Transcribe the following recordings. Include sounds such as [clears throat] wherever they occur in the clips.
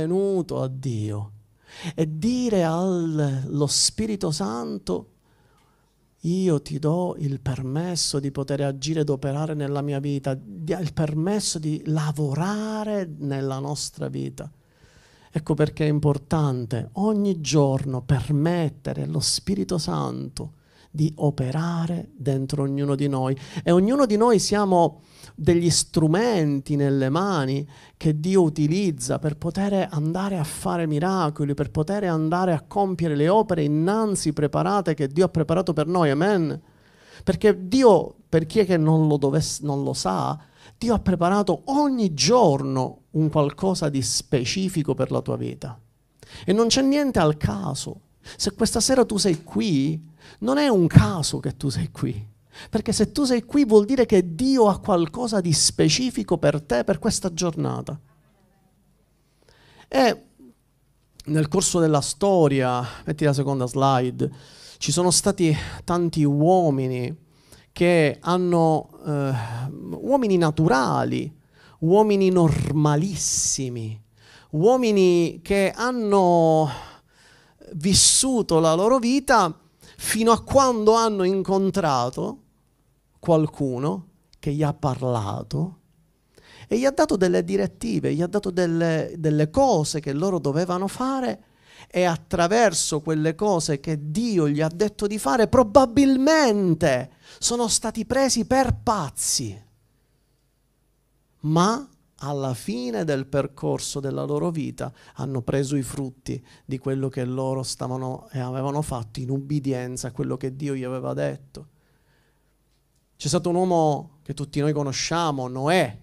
benvenuto a Dio e dire allo Spirito Santo io ti do il permesso di poter agire ed operare nella mia vita, il permesso di lavorare nella nostra vita. Ecco perché è importante ogni giorno permettere allo Spirito Santo di operare dentro ognuno di noi. E ognuno di noi siamo degli strumenti nelle mani che Dio utilizza per poter andare a fare miracoli, per poter andare a compiere le opere innanzi preparate che Dio ha preparato per noi. Amen. Perché Dio, per chi è che non lo, dovesse, non lo sa, Dio ha preparato ogni giorno un qualcosa di specifico per la tua vita. E non c'è niente al caso. Se questa sera tu sei qui, non è un caso che tu sei qui, perché se tu sei qui vuol dire che Dio ha qualcosa di specifico per te per questa giornata. E nel corso della storia, metti la seconda slide, ci sono stati tanti uomini che hanno eh, uomini naturali, uomini normalissimi, uomini che hanno vissuto la loro vita fino a quando hanno incontrato qualcuno che gli ha parlato e gli ha dato delle direttive, gli ha dato delle, delle cose che loro dovevano fare e attraverso quelle cose che Dio gli ha detto di fare probabilmente sono stati presi per pazzi, ma alla fine del percorso della loro vita hanno preso i frutti di quello che loro stavano e avevano fatto in ubbidienza a quello che Dio gli aveva detto. C'è stato un uomo che tutti noi conosciamo, Noè,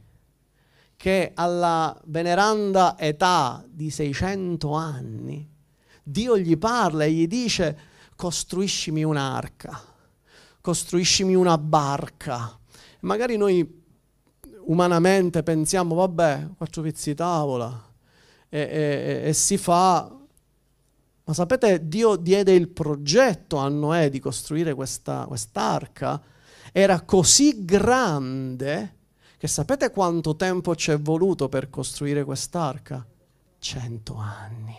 che alla veneranda età di 600 anni Dio gli parla e gli dice costruiscimi un'arca, costruiscimi una barca. Magari noi umanamente pensiamo, vabbè, faccio pizzi tavola e, e, e si fa ma sapete, Dio diede il progetto a Noè di costruire questa, quest'arca. Era così grande che sapete quanto tempo ci è voluto per costruire quest'arca? Cento anni.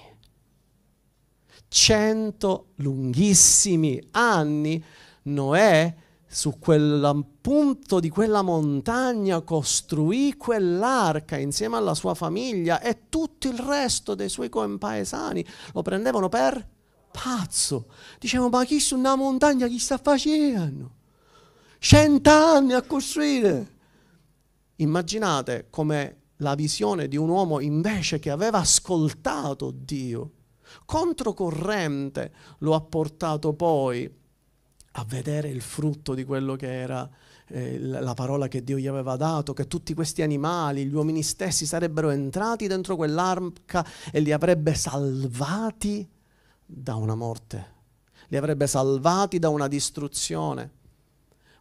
Cento lunghissimi anni Noè su quel punto di quella montagna costruì quell'arca insieme alla sua famiglia e tutto il resto dei suoi compaesani lo prendevano per pazzo. Dicevano, ma chi su una montagna chi sta facendo? Cent'anni a costruire. Immaginate come la visione di un uomo invece che aveva ascoltato Dio, controcorrente, lo ha portato poi a vedere il frutto di quello che era eh, la parola che Dio gli aveva dato, che tutti questi animali, gli uomini stessi sarebbero entrati dentro quell'arca e li avrebbe salvati da una morte, li avrebbe salvati da una distruzione.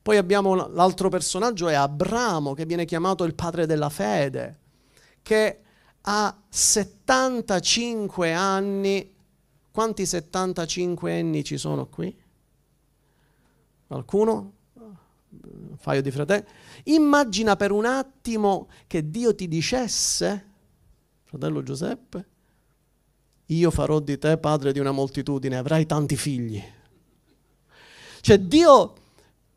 Poi abbiamo l'altro personaggio, è Abramo, che viene chiamato il padre della fede, che ha 75 anni, quanti 75 anni ci sono qui? qualcuno, un paio di fratelli, immagina per un attimo che Dio ti dicesse, fratello Giuseppe, io farò di te padre di una moltitudine, avrai tanti figli. Cioè Dio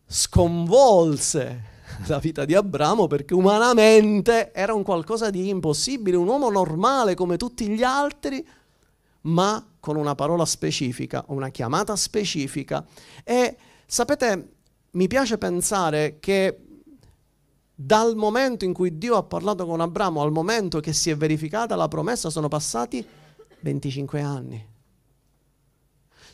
sconvolse la vita di Abramo perché umanamente era un qualcosa di impossibile, un uomo normale come tutti gli altri, ma con una parola specifica, una chiamata specifica e Sapete, mi piace pensare che dal momento in cui Dio ha parlato con Abramo al momento che si è verificata la promessa sono passati 25 anni.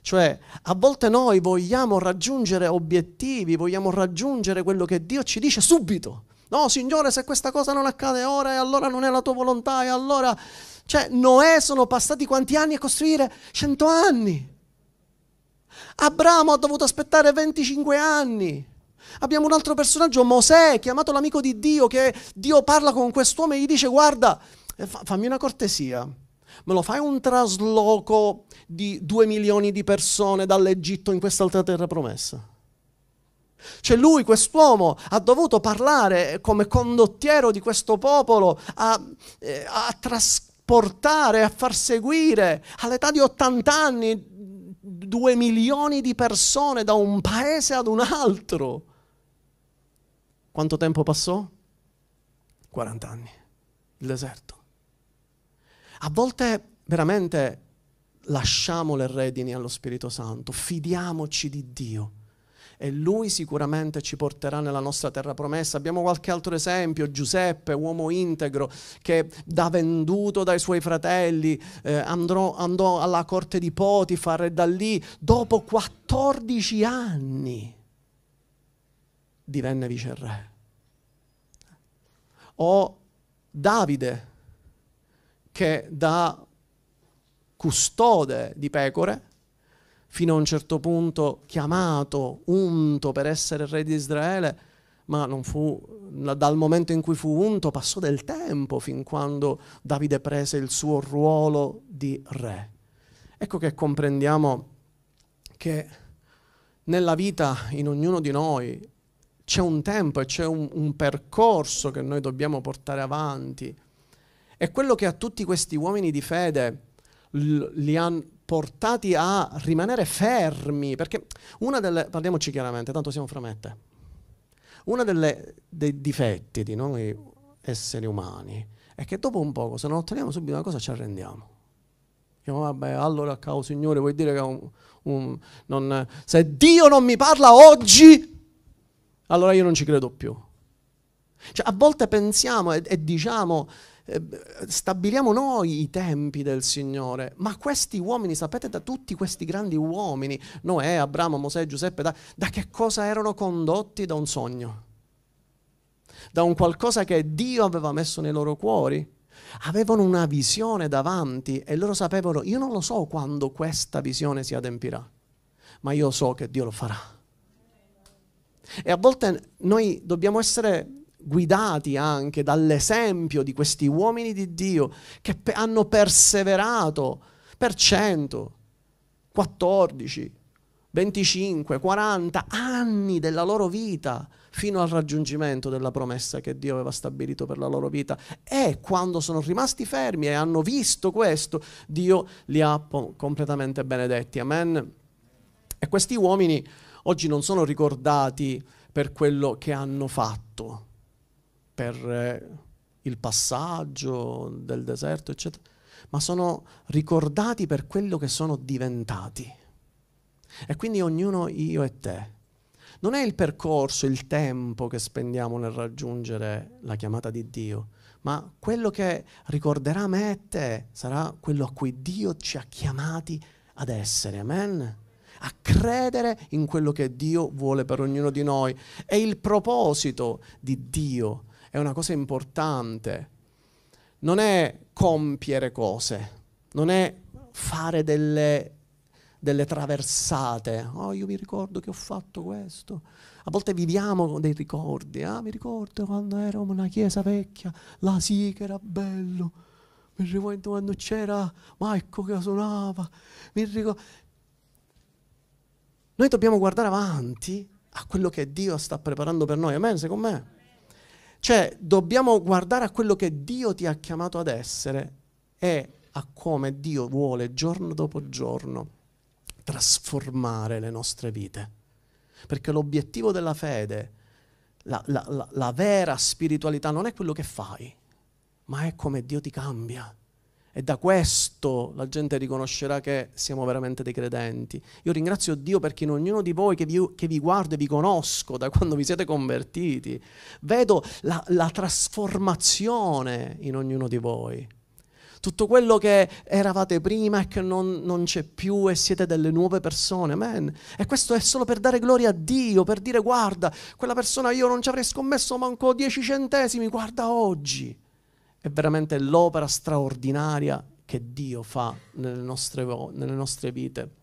Cioè, a volte noi vogliamo raggiungere obiettivi, vogliamo raggiungere quello che Dio ci dice subito. No, Signore, se questa cosa non accade ora, e allora non è la tua volontà, e allora... Cioè, Noè sono passati quanti anni a costruire? Cento anni. Abramo ha dovuto aspettare 25 anni. Abbiamo un altro personaggio, Mosè, chiamato l'amico di Dio, che Dio parla con quest'uomo e gli dice guarda, eh, fammi una cortesia, me lo fai un trasloco di due milioni di persone dall'Egitto in quest'altra terra promessa? Cioè lui, quest'uomo, ha dovuto parlare come condottiero di questo popolo, a, eh, a trasportare, a far seguire all'età di 80 anni due milioni di persone da un paese ad un altro. Quanto tempo passò? 40 anni, il deserto. A volte veramente lasciamo le redini allo Spirito Santo, fidiamoci di Dio e lui sicuramente ci porterà nella nostra terra promessa. Abbiamo qualche altro esempio, Giuseppe, uomo integro, che da venduto dai suoi fratelli eh, andrò, andò alla corte di Potifar e da lì, dopo 14 anni, divenne viceré. O Davide, che da custode di pecore fino a un certo punto chiamato, unto per essere re di Israele, ma non fu, dal momento in cui fu unto passò del tempo fin quando Davide prese il suo ruolo di re. Ecco che comprendiamo che nella vita, in ognuno di noi, c'è un tempo e c'è un, un percorso che noi dobbiamo portare avanti. E quello che a tutti questi uomini di fede li hanno portati a rimanere fermi, perché una delle, parliamoci chiaramente, tanto siamo framette, uno dei difetti di noi esseri umani è che dopo un poco, se non otteniamo subito una cosa, ci arrendiamo. Diciamo, vabbè, allora, caro Signore, vuoi dire che un, un, non, se Dio non mi parla oggi, allora io non ci credo più. Cioè, a volte pensiamo e, e diciamo, Ehm, stabiliamo noi i tempi del Signore, ma questi uomini, sapete da tutti questi grandi uomini, Noè, Abramo, Mosè, Giuseppe, da, da che cosa erano condotti? Da un sogno, da un qualcosa che Dio aveva messo nei loro cuori. Avevano una visione davanti e loro sapevano, io non lo so quando questa visione si adempirà, ma io so che Dio lo farà. E a volte noi dobbiamo essere guidati anche dall'esempio di questi uomini di Dio che pe- hanno perseverato per 100, 14, 25, 40 anni della loro vita fino al raggiungimento della promessa che Dio aveva stabilito per la loro vita. E quando sono rimasti fermi e hanno visto questo, Dio li ha completamente benedetti. Amen. E questi uomini oggi non sono ricordati per quello che hanno fatto, per eh, il passaggio del deserto, eccetera, ma sono ricordati per quello che sono diventati. E quindi ognuno, io e te, non è il percorso, il tempo che spendiamo nel raggiungere la chiamata di Dio, ma quello che ricorderà me e te sarà quello a cui Dio ci ha chiamati ad essere. Amen? a credere in quello che Dio vuole per ognuno di noi. È il proposito di Dio è una cosa importante. Non è compiere cose, non è fare delle, delle traversate. Oh, io mi ricordo che ho fatto questo. A volte viviamo con dei ricordi. Ah, mi ricordo quando ero in una chiesa vecchia, là sì che era bello. Mi ricordo quando c'era Marco che suonava. Mi ricordo... Noi dobbiamo guardare avanti a quello che Dio sta preparando per noi. Amen, secondo me. Cioè dobbiamo guardare a quello che Dio ti ha chiamato ad essere e a come Dio vuole giorno dopo giorno trasformare le nostre vite. Perché l'obiettivo della fede, la, la, la, la vera spiritualità non è quello che fai, ma è come Dio ti cambia e da questo la gente riconoscerà che siamo veramente dei credenti. Io ringrazio Dio perché in ognuno di voi che vi, che vi guardo e vi conosco da quando vi siete convertiti, vedo la, la trasformazione in ognuno di voi tutto quello che eravate prima e che non, non, c'è più e siete delle nuove persone, amen. E questo è solo per dare gloria a Dio, per dire guarda, quella persona io non ci avrei scommesso manco 10 centesimi, guarda oggi è veramente l'opera straordinaria che Dio fa nelle nostre, nelle nostre vite.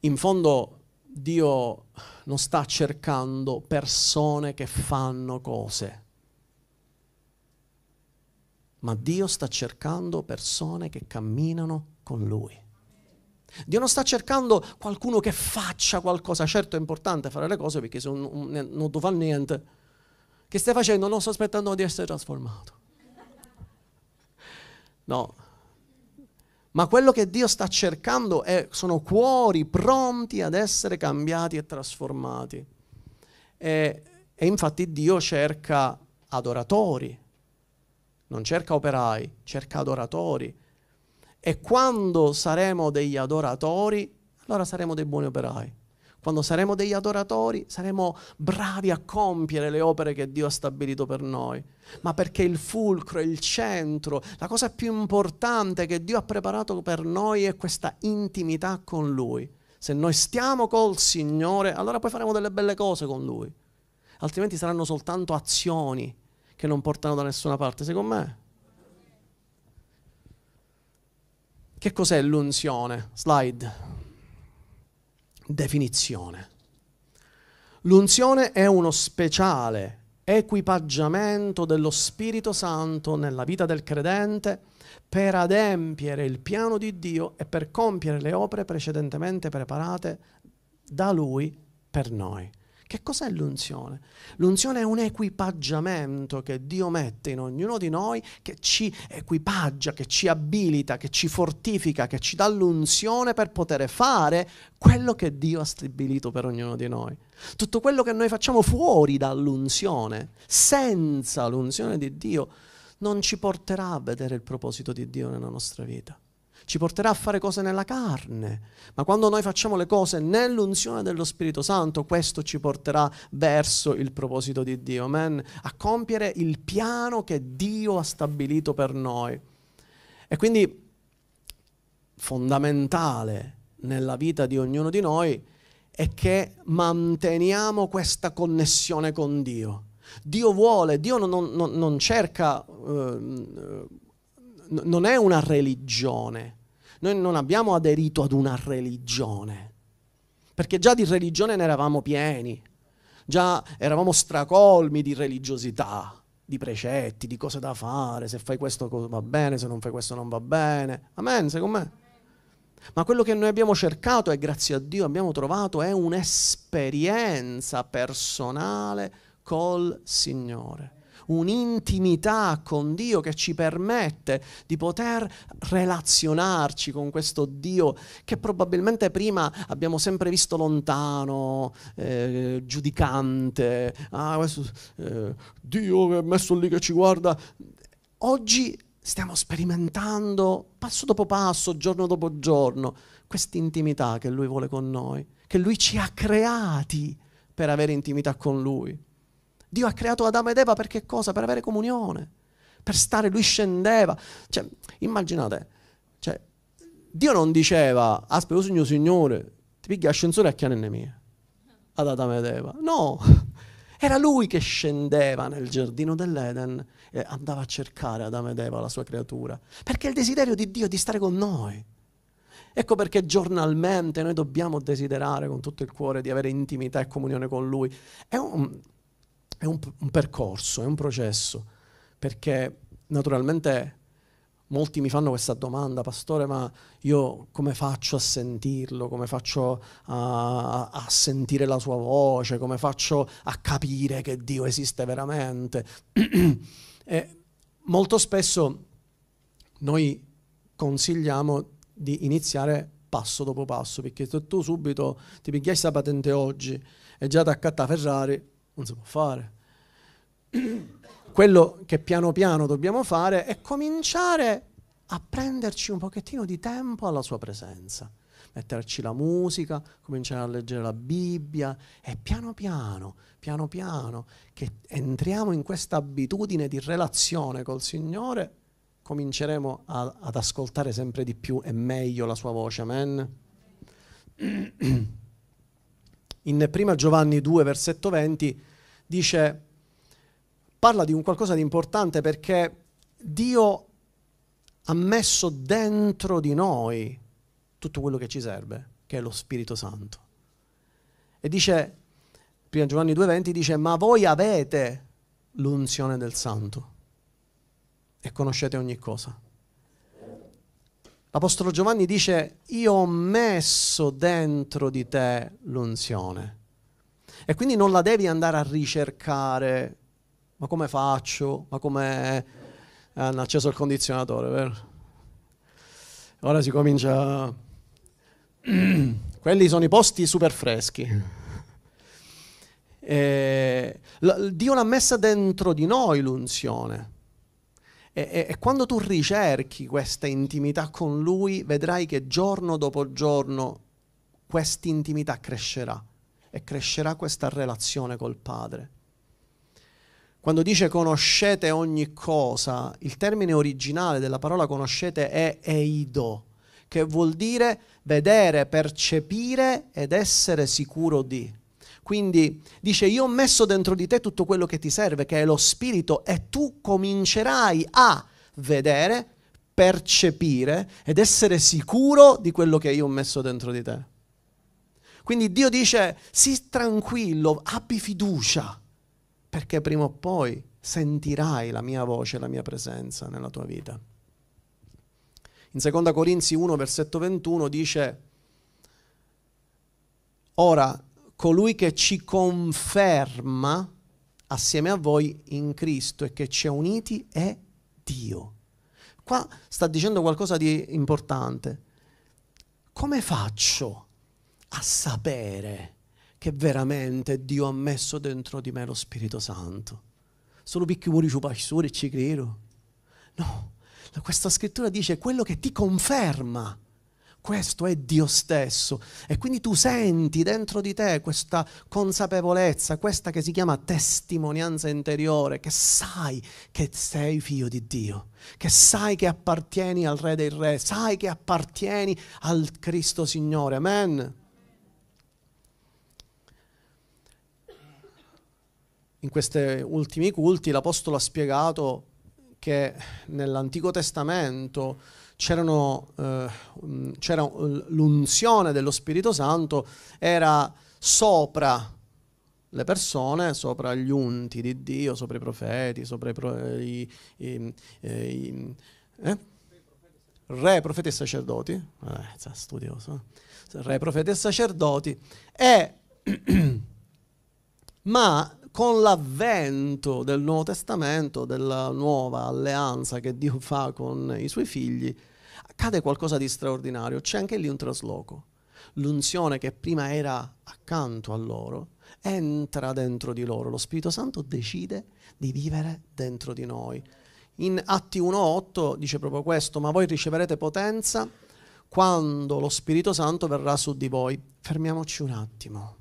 In fondo Dio non sta cercando persone che fanno cose, ma Dio sta cercando persone che camminano con Lui. Dio non sta cercando qualcuno che faccia qualcosa, certo è importante fare le cose perché se non, non, fa niente che stai facendo? Non sto aspettando di essere trasformato. No. Ma quello che Dio sta cercando è, sono cuori pronti ad essere cambiati e trasformati. E, e infatti Dio cerca adoratori, non cerca operai, cerca adoratori. E quando saremo degli adoratori, allora saremo dei buoni operai. Quando saremo degli adoratori, saremo bravi a compiere le opere che Dio ha stabilito per noi, ma perché il fulcro, il centro, la cosa più importante che Dio ha preparato per noi è questa intimità con Lui. Se noi stiamo col Signore, allora poi faremo delle belle cose con Lui, altrimenti saranno soltanto azioni che non portano da nessuna parte, secondo me. Che cos'è l'unzione? Slide definizione. L'unzione è uno speciale equipaggiamento dello Spirito Santo nella vita del credente per adempiere il piano di Dio e per compiere le opere precedentemente preparate da Lui per noi. Che cos'è l'unzione? L'unzione è un equipaggiamento che Dio mette in ognuno di noi, che ci equipaggia, che ci abilita, che ci fortifica, che ci dà l'unzione per poter fare quello che Dio ha stabilito per ognuno di noi. Tutto quello che noi facciamo fuori dall'unzione, senza l'unzione di Dio, non ci porterà a vedere il proposito di Dio nella nostra vita ci porterà a fare cose nella carne, ma quando noi facciamo le cose nell'unzione dello Spirito Santo, questo ci porterà verso il proposito di Dio, amen, a compiere il piano che Dio ha stabilito per noi. E quindi fondamentale nella vita di ognuno di noi è che manteniamo questa connessione con Dio. Dio vuole, Dio non, non, non cerca eh, non è una religione. Noi non abbiamo aderito ad una religione, perché già di religione ne eravamo pieni, già eravamo stracolmi di religiosità, di precetti, di cose da fare, se fai questo va bene, se non fai questo non va bene. Amen, secondo me. Ma quello che noi abbiamo cercato e grazie a Dio abbiamo trovato è un'esperienza personale col Signore un'intimità con Dio che ci permette di poter relazionarci con questo Dio che probabilmente prima abbiamo sempre visto lontano, eh, giudicante, ah, questo, eh, Dio che è messo lì che ci guarda. Oggi stiamo sperimentando passo dopo passo, giorno dopo giorno, questa intimità che Lui vuole con noi, che Lui ci ha creati per avere intimità con Lui. Dio ha creato Adamo ed Eva per che cosa? Per avere comunione, per stare, lui scendeva. Cioè, immaginate, cioè, Dio non diceva, aspetta, io oh signor Signore, ti pigli l'ascensore a chianene mie, ad Adamo ed Eva. No, [laughs] era lui che scendeva nel giardino dell'Eden e andava a cercare Adamo ed Eva, la sua creatura, perché il desiderio di Dio è di stare con noi. Ecco perché giornalmente noi dobbiamo desiderare con tutto il cuore di avere intimità e comunione con Lui. È un, è un, un percorso, è un processo, perché naturalmente molti mi fanno questa domanda, pastore, ma io come faccio a sentirlo, come faccio a, a, sentire la sua voce, come faccio a capire che Dio esiste veramente? [clears throat] e molto spesso noi consigliamo di iniziare passo dopo passo, perché se tu subito ti pigliassi la patente oggi e già ti accatta Ferrari, non si può fare. [clears throat] Quello che piano piano dobbiamo fare è cominciare a prenderci un pochettino di tempo alla sua presenza, metterci la musica, cominciare a leggere la Bibbia e piano piano, piano piano, che entriamo in questa abitudine di relazione col Signore, cominceremo a, ad ascoltare sempre di più e meglio la sua voce. Amen. [clears throat] in prima Giovanni 2, versetto 20, dice, parla di un qualcosa di importante perché Dio ha messo dentro di noi tutto quello che ci serve, che è lo Spirito Santo. E dice, prima Giovanni 2,20 dice, ma voi avete l'unzione del Santo e conoscete ogni cosa. L'Apostolo Giovanni dice, io ho messo dentro di te l'unzione. E quindi non la devi andare a ricercare, ma come faccio? Ma come... Eh, hanno acceso il condizionatore, vero? Ora si comincia... [clears throat] Quelli sono i posti super freschi. Eh, Dio l'ha messa dentro di noi l'unzione. E, e, e, quando tu ricerchi questa intimità con lui, vedrai che giorno dopo giorno questa intimità crescerà e crescerà questa relazione col Padre. Quando dice conoscete ogni cosa, il termine originale della parola conoscete è eido, che vuol dire vedere, percepire ed essere sicuro di. Quindi dice, io ho messo dentro di te tutto quello che ti serve, che è lo Spirito, e tu comincerai a vedere, percepire ed essere sicuro di quello che io ho messo dentro di te. Quindi Dio dice, sii tranquillo, abbi fiducia, perché prima o poi sentirai la mia voce, la mia presenza nella tua vita. In 2 Corinzi 1, versetto 21 dice, ora colui che ci conferma assieme a voi in Cristo e che ci ha uniti è Dio. Qua sta dicendo qualcosa di importante. Come faccio a sapere che veramente Dio ha messo dentro di me lo Spirito Santo? Solo perché muori su passore e ci credo? No, questa scrittura dice quello che ti conferma. Questo è Dio stesso. E quindi tu senti dentro di te questa consapevolezza, questa che si chiama testimonianza interiore, che sai che sei figlio di Dio, che sai che appartieni al Re dei Re, sai che appartieni al Cristo Signore. Amen. In questi ultimi culti l'Apostolo ha spiegato che nell'Antico Testamento eh, c'era l'unzione dello Spirito Santo, era sopra le persone, sopra gli unti di Dio, sopra i profeti, sopra i... Pro, eh, i, i, eh, i eh? Re, profeti e sacerdoti, eh, studioso, re, profeti e sacerdoti, e [clears throat] ma con l'avvento del Nuovo Testamento, della nuova alleanza che Dio fa con i suoi figli, accade qualcosa di straordinario. C'è anche lì un trasloco. L'unzione che prima era accanto a loro entra dentro di loro. Lo Spirito Santo decide di vivere dentro di noi. In Atti 1.8 dice proprio questo, ma voi riceverete potenza quando lo Spirito Santo verrà su di voi. Fermiamoci un attimo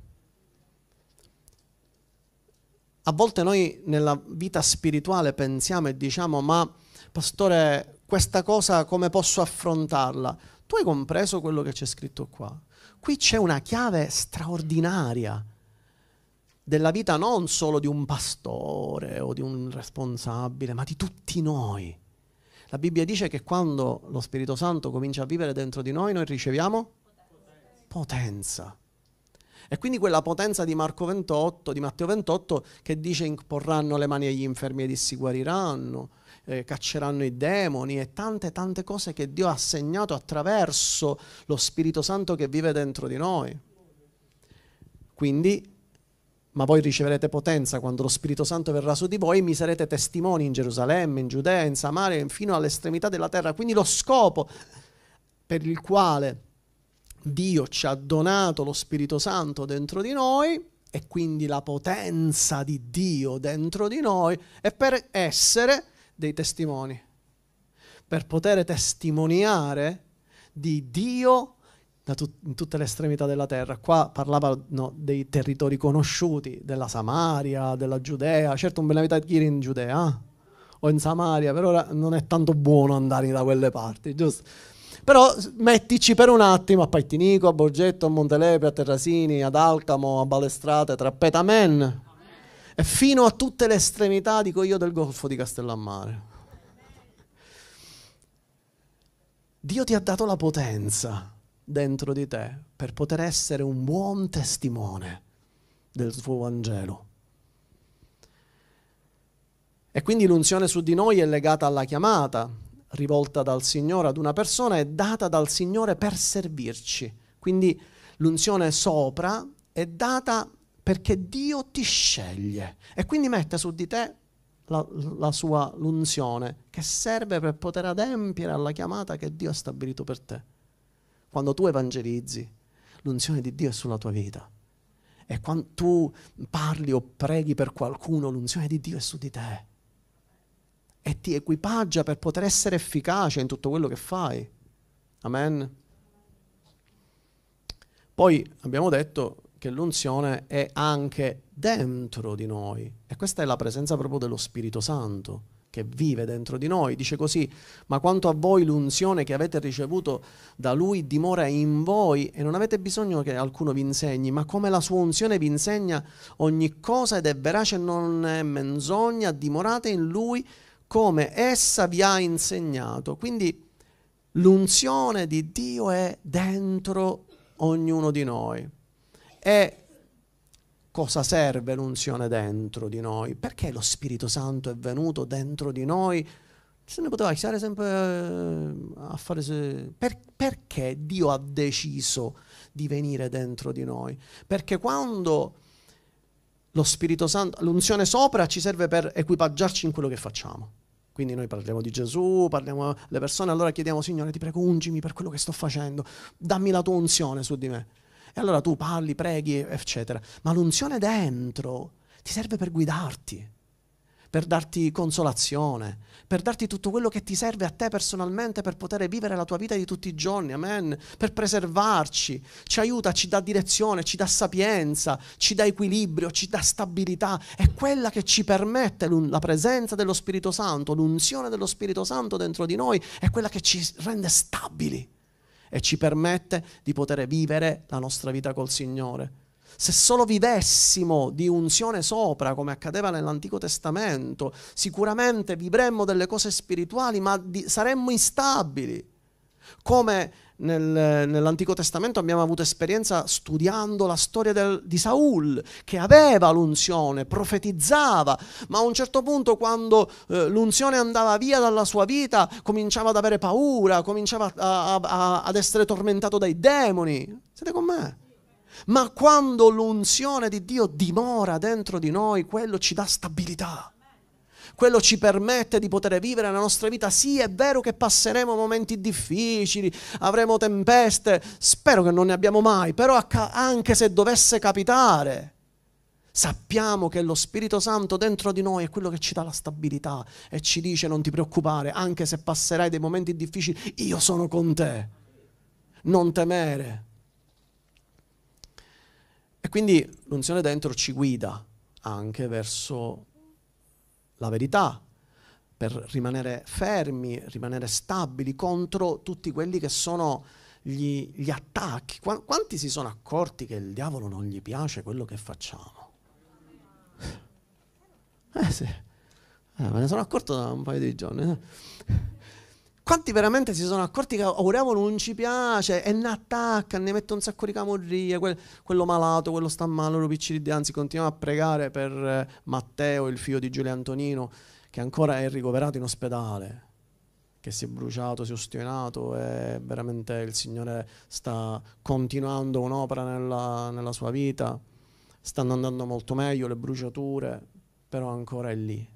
a volte noi nella vita spirituale pensiamo e diciamo, ma pastore, questa cosa come posso affrontarla? Tu hai compreso quello che c'è scritto qua? Qui c'è una chiave straordinaria della vita non solo di un pastore o di un responsabile, ma di tutti noi. La Bibbia dice che quando lo Spirito Santo comincia a vivere dentro di noi, noi riceviamo potenza. potenza. E quindi quella potenza di Marco 28, di Matteo 28, che dice imporranno le mani agli infermi ed essi guariranno, eh, cacceranno i demoni e tante tante cose che Dio ha segnato attraverso lo Spirito Santo che vive dentro di noi. Quindi ma voi riceverete potenza quando lo Spirito Santo verrà su di voi, mi sarete testimoni in Gerusalemme, in Giudea, in Samaria, fino all'estremità della terra. Quindi lo scopo per il quale Dio ci ha donato lo Spirito Santo dentro di noi e quindi la potenza di Dio dentro di noi è per essere dei testimoni, per poter testimoniare di Dio tut- in tutte le estremità della terra. Qua parlavano dei territori conosciuti, della Samaria, della Giudea, certo un Benavitat Ghiri in Giudea eh, o in Samaria, però non è tanto buono andare da quelle parti, giusto? Però mettici per un attimo a Paitinico, a Borgetto, a Montelepio, a Terrasini, ad Alcamo, a Balestrate, Trappeta, amen. amen. E fino a tutte le estremità, dico io, del Golfo di Castellammare. Dio ti ha dato la potenza dentro di te per poter essere un buon testimone del suo Vangelo. E quindi l'unzione su di noi è legata alla chiamata, rivolta dal Signore ad una persona è data dal Signore per servirci. Quindi l'unzione sopra è data perché Dio ti sceglie e quindi mette su di te la, la sua l'unzione che serve per poter adempiere alla chiamata che Dio ha stabilito per te. Quando tu evangelizzi, l'unzione di Dio è sulla tua vita. E quando tu parli o preghi per qualcuno, l'unzione di Dio è su di te e ti equipaggia per poter essere efficace in tutto quello che fai. Amen. Poi abbiamo detto che l'unzione è anche dentro di noi e questa è la presenza proprio dello Spirito Santo che vive dentro di noi. Dice così, ma quanto a voi l'unzione che avete ricevuto da lui dimora in voi e non avete bisogno che alcuno vi insegni, ma come la sua unzione vi insegna ogni cosa ed è verace e non è menzogna, dimorate in lui come essa vi ha insegnato. Quindi l'unzione di Dio è dentro ognuno di noi. E cosa serve l'unzione dentro di noi? Perché lo Spirito Santo è venuto dentro di noi? Se ne poteva stare sempre eh, a fare... Se... Per, perché Dio ha deciso di venire dentro di noi? Perché quando lo Spirito Santo, l'unzione sopra ci serve per equipaggiarci in quello che facciamo. Quindi noi parliamo di Gesù, parliamo alle persone, allora chiediamo Signore ti prego ungimi per quello che sto facendo, dammi la tua unzione su di me. E allora tu parli, preghi, eccetera. Ma l'unzione dentro ti serve per guidarti per darti consolazione, per darti tutto quello che ti serve a te personalmente per poter vivere la tua vita di tutti i giorni, amen, per preservarci, ci aiuta, ci dà direzione, ci dà sapienza, ci dà equilibrio, ci dà stabilità, è quella che ci permette la presenza dello Spirito Santo, l'unzione dello Spirito Santo dentro di noi, è quella che ci rende stabili e ci permette di poter vivere la nostra vita col Signore. Se solo vivessimo di unzione sopra, come accadeva nell'Antico Testamento, sicuramente vivremmo delle cose spirituali, ma di, saremmo instabili. Come nel, nell'Antico Testamento abbiamo avuto esperienza studiando la storia del, di Saul, che aveva l'unzione, profetizzava, ma a un certo punto quando eh, l'unzione andava via dalla sua vita cominciava ad avere paura, cominciava a, a, a, ad essere tormentato dai demoni. Siete con me? ma quando l'unzione di Dio dimora dentro di noi, quello ci dà stabilità. Quello ci permette di poter vivere la nostra vita. Sì, è vero che passeremo momenti difficili, avremo tempeste, spero che non ne abbiamo mai, però anche se dovesse capitare, sappiamo che lo Spirito Santo dentro di noi è quello che ci dà la stabilità e ci dice non ti preoccupare, anche se passerai dei momenti difficili, io sono con te. Non temere e quindi l'unzione dentro ci guida anche verso la verità, per rimanere fermi, rimanere stabili contro tutti quelli che sono gli, gli attacchi. Qu- quanti si sono accorti che il diavolo non gli piace quello che facciamo? [laughs] Eh sì, eh, me ne sono accorto da un paio di giorni. Eh. Quanti veramente si sono accorti che Aurevolo oh, non ci piace e ne attacca, ne mette un sacco di camorrie, quel, quello malato, quello sta male, loro piccini di anzi continuiamo a pregare per eh, Matteo, il figlio di Giulio Antonino, che ancora è ricoverato in ospedale, che si è bruciato, si è ostinato e veramente il Signore sta continuando un'opera nella, nella sua vita, stanno andando molto meglio le bruciature, però ancora è lì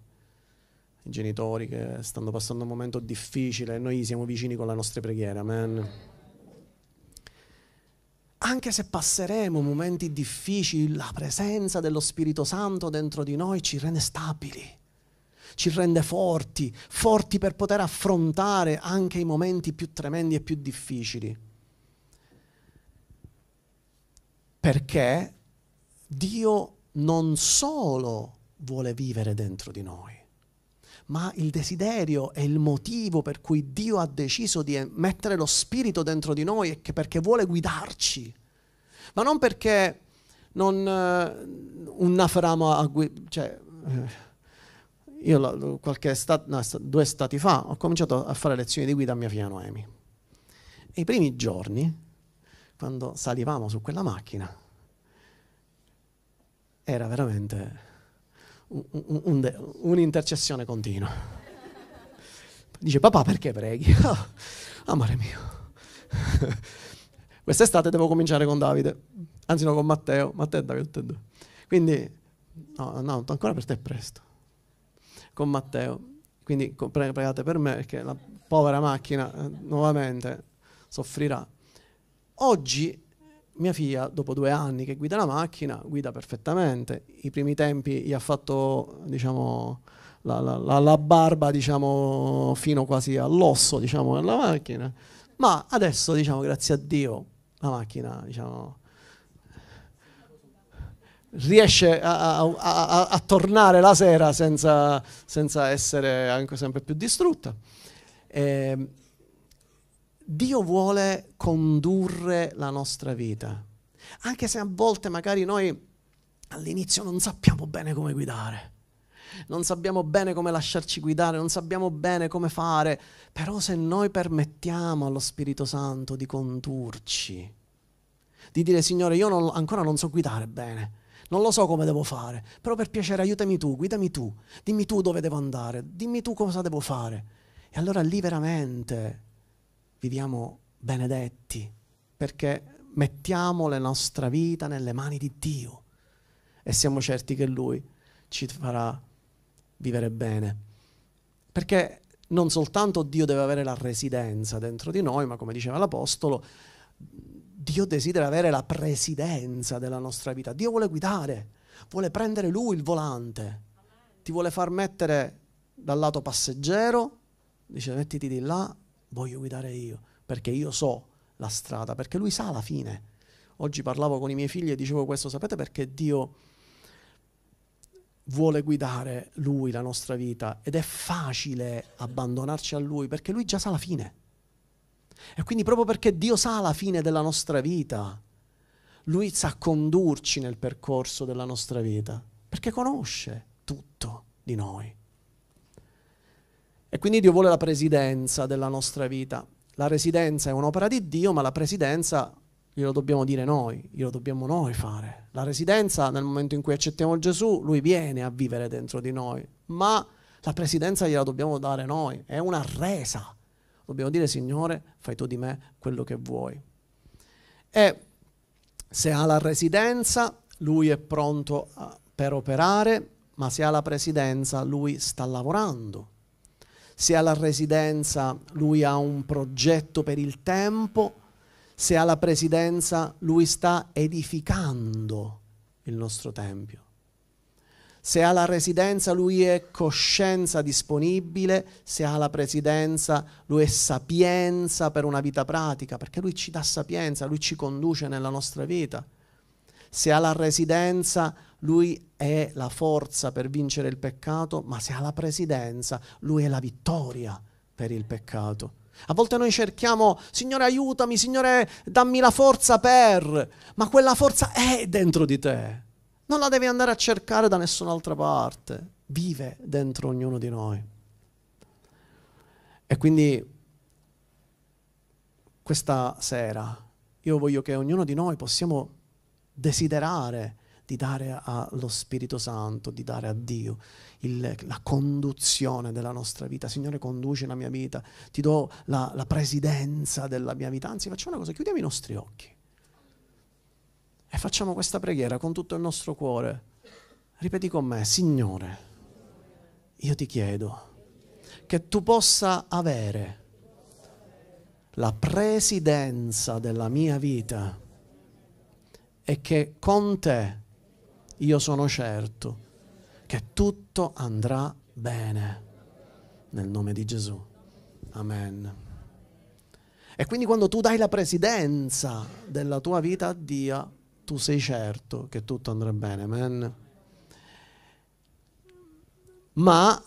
i genitori che stanno passando un momento difficile e noi siamo vicini con la nostra preghiera. Amen. Anche se passeremo momenti difficili, la presenza dello Spirito Santo dentro di noi ci rende stabili ci rende forti, forti per poter affrontare anche i momenti più tremendi e più difficili. Perché Dio non solo vuole vivere dentro di noi, ma il desiderio è il motivo per cui Dio ha deciso di mettere lo Spirito dentro di noi perché vuole guidarci, ma non perché non, eh, un nafaramo a guidare. Cioè, eh, io stat- no, due stati fa ho cominciato a fare lezioni di guida a mia figlia Noemi. E i primi giorni, quando salivamo su quella macchina, era veramente un'intercessione un, un continua. Dice papà perché preghi? Oh, [laughs] amore mio. [laughs] Quest'estate devo cominciare con Davide, anzi no con Matteo, Matteo e Davide tutti e due. Quindi no, no, ancora per te è presto. Con Matteo, quindi pregate per me perché la povera macchina eh, nuovamente soffrirà. Oggi mia figlia, dopo due anni che guida la macchina, guida perfettamente. I primi tempi gli ha fatto, diciamo, la, la, la, barba, diciamo, fino quasi all'osso, diciamo, della macchina. Ma adesso, diciamo, grazie a Dio, la macchina, diciamo, riesce a, a, a, a, tornare la sera senza, senza essere anche sempre più distrutta. E, ehm, Dio vuole condurre la nostra vita, anche se a volte magari noi all'inizio non sappiamo bene come guidare, non sappiamo bene come lasciarci guidare, non sappiamo bene come fare, però se noi permettiamo allo Spirito Santo di condurci, di dire Signore io non, ancora non so guidare bene, non lo so come devo fare, però per piacere aiutami tu, guidami tu, dimmi tu dove devo andare, dimmi tu cosa devo fare. E allora lì veramente viviamo benedetti perché mettiamo la nostra vita nelle mani di Dio e siamo certi che Lui ci farà vivere bene. Perché non soltanto Dio deve avere la residenza dentro di noi, ma come diceva l'Apostolo, Dio desidera avere la presidenza della nostra vita. Dio vuole guidare, vuole prendere Lui il volante, ti vuole far mettere dal lato passeggero, dice mettiti di là voglio guidare io, perché io so la strada, perché lui sa la fine. Oggi parlavo con i miei figli e dicevo questo, sapete perché Dio vuole guidare lui la nostra vita ed è facile abbandonarci a lui perché lui già sa la fine. E quindi proprio perché Dio sa la fine della nostra vita, lui sa condurci nel percorso della nostra vita, perché conosce tutto di noi. E quindi Dio vuole la presidenza della nostra vita. La residenza è un'opera di Dio, ma la presidenza glielo dobbiamo dire noi, glielo dobbiamo noi fare. La residenza, nel momento in cui accettiamo Gesù, lui viene a vivere dentro di noi, ma la presidenza gliela dobbiamo dare noi, è una resa. Dobbiamo dire, Signore, fai tu di me quello che vuoi. E se ha la residenza, lui è pronto a, eh, per operare, ma se ha la presidenza, lui sta lavorando se ha la residenza lui ha un progetto per il tempo, se ha la presidenza lui sta edificando il nostro Tempio. Se ha la residenza lui è coscienza disponibile, se ha la presidenza lui è sapienza per una vita pratica, perché lui ci dà sapienza, lui ci conduce nella nostra vita. Se ha la residenza lui lui è la forza per vincere il peccato, ma se ha la presidenza, lui è la vittoria per il peccato. A volte noi cerchiamo, Signore aiutami, Signore dammi la forza per, ma quella forza è dentro di te. Non la devi andare a cercare da nessun'altra parte, vive dentro ognuno di noi. E quindi questa sera io voglio che ognuno di noi possiamo desiderare di dare allo Spirito Santo, di dare a Dio il, la conduzione della nostra vita. Signore, conduci la mia vita, ti do la, la presidenza della mia vita. Anzi, facciamo una cosa, chiudiamo i nostri occhi e facciamo questa preghiera con tutto il nostro cuore. Ripeti con me, Signore, io ti chiedo che tu possa avere la presidenza della mia vita e che con te io sono certo che tutto andrà bene nel nome di Gesù. Amen. E quindi quando tu dai la presidenza della tua vita a Dio, tu sei certo che tutto andrà bene. Amen. Ma,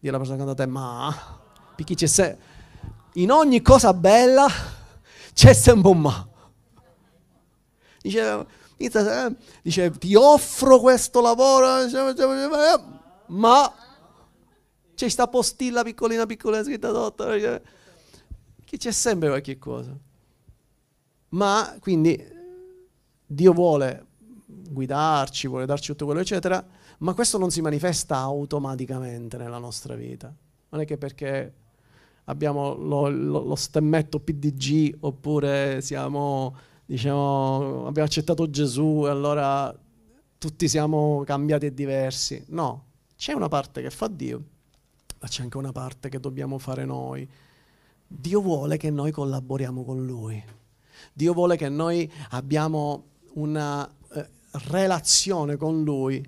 Dio la persona accanto a te, ma, perché c'è se, in ogni cosa bella c'è sempre un ma. Dice, inizia, eh, dice ti offro questo lavoro, eh, ma c'è sta postilla piccolina piccolina scritta sotto, che c'è sempre qualche cosa. Ma quindi Dio vuole guidarci, vuole darci tutto quello, eccetera, ma questo non si manifesta automaticamente nella nostra vita. Non è che perché abbiamo lo, lo, lo stemmetto PDG oppure siamo diciamo, abbiamo accettato Gesù e allora tutti siamo cambiati e diversi. No, c'è una parte che fa Dio, ma c'è anche una parte che dobbiamo fare noi. Dio vuole che noi collaboriamo con Lui. Dio vuole che noi abbiamo una eh, relazione con Lui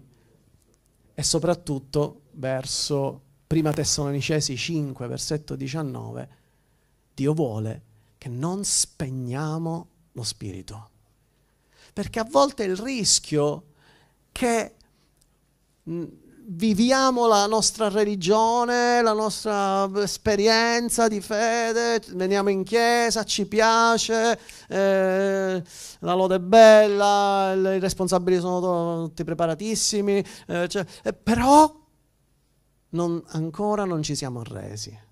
e soprattutto verso Prima Tessalonicesi 5, versetto 19, Dio vuole che non spegniamo lo spirito. Perché a volte il rischio che mm, viviamo la nostra religione, la nostra esperienza di fede, veniamo in chiesa, ci piace, eh, la lode è bella, i responsabili sono tutti preparatissimi, eh, cioè, eh, però non, ancora non ci siamo resi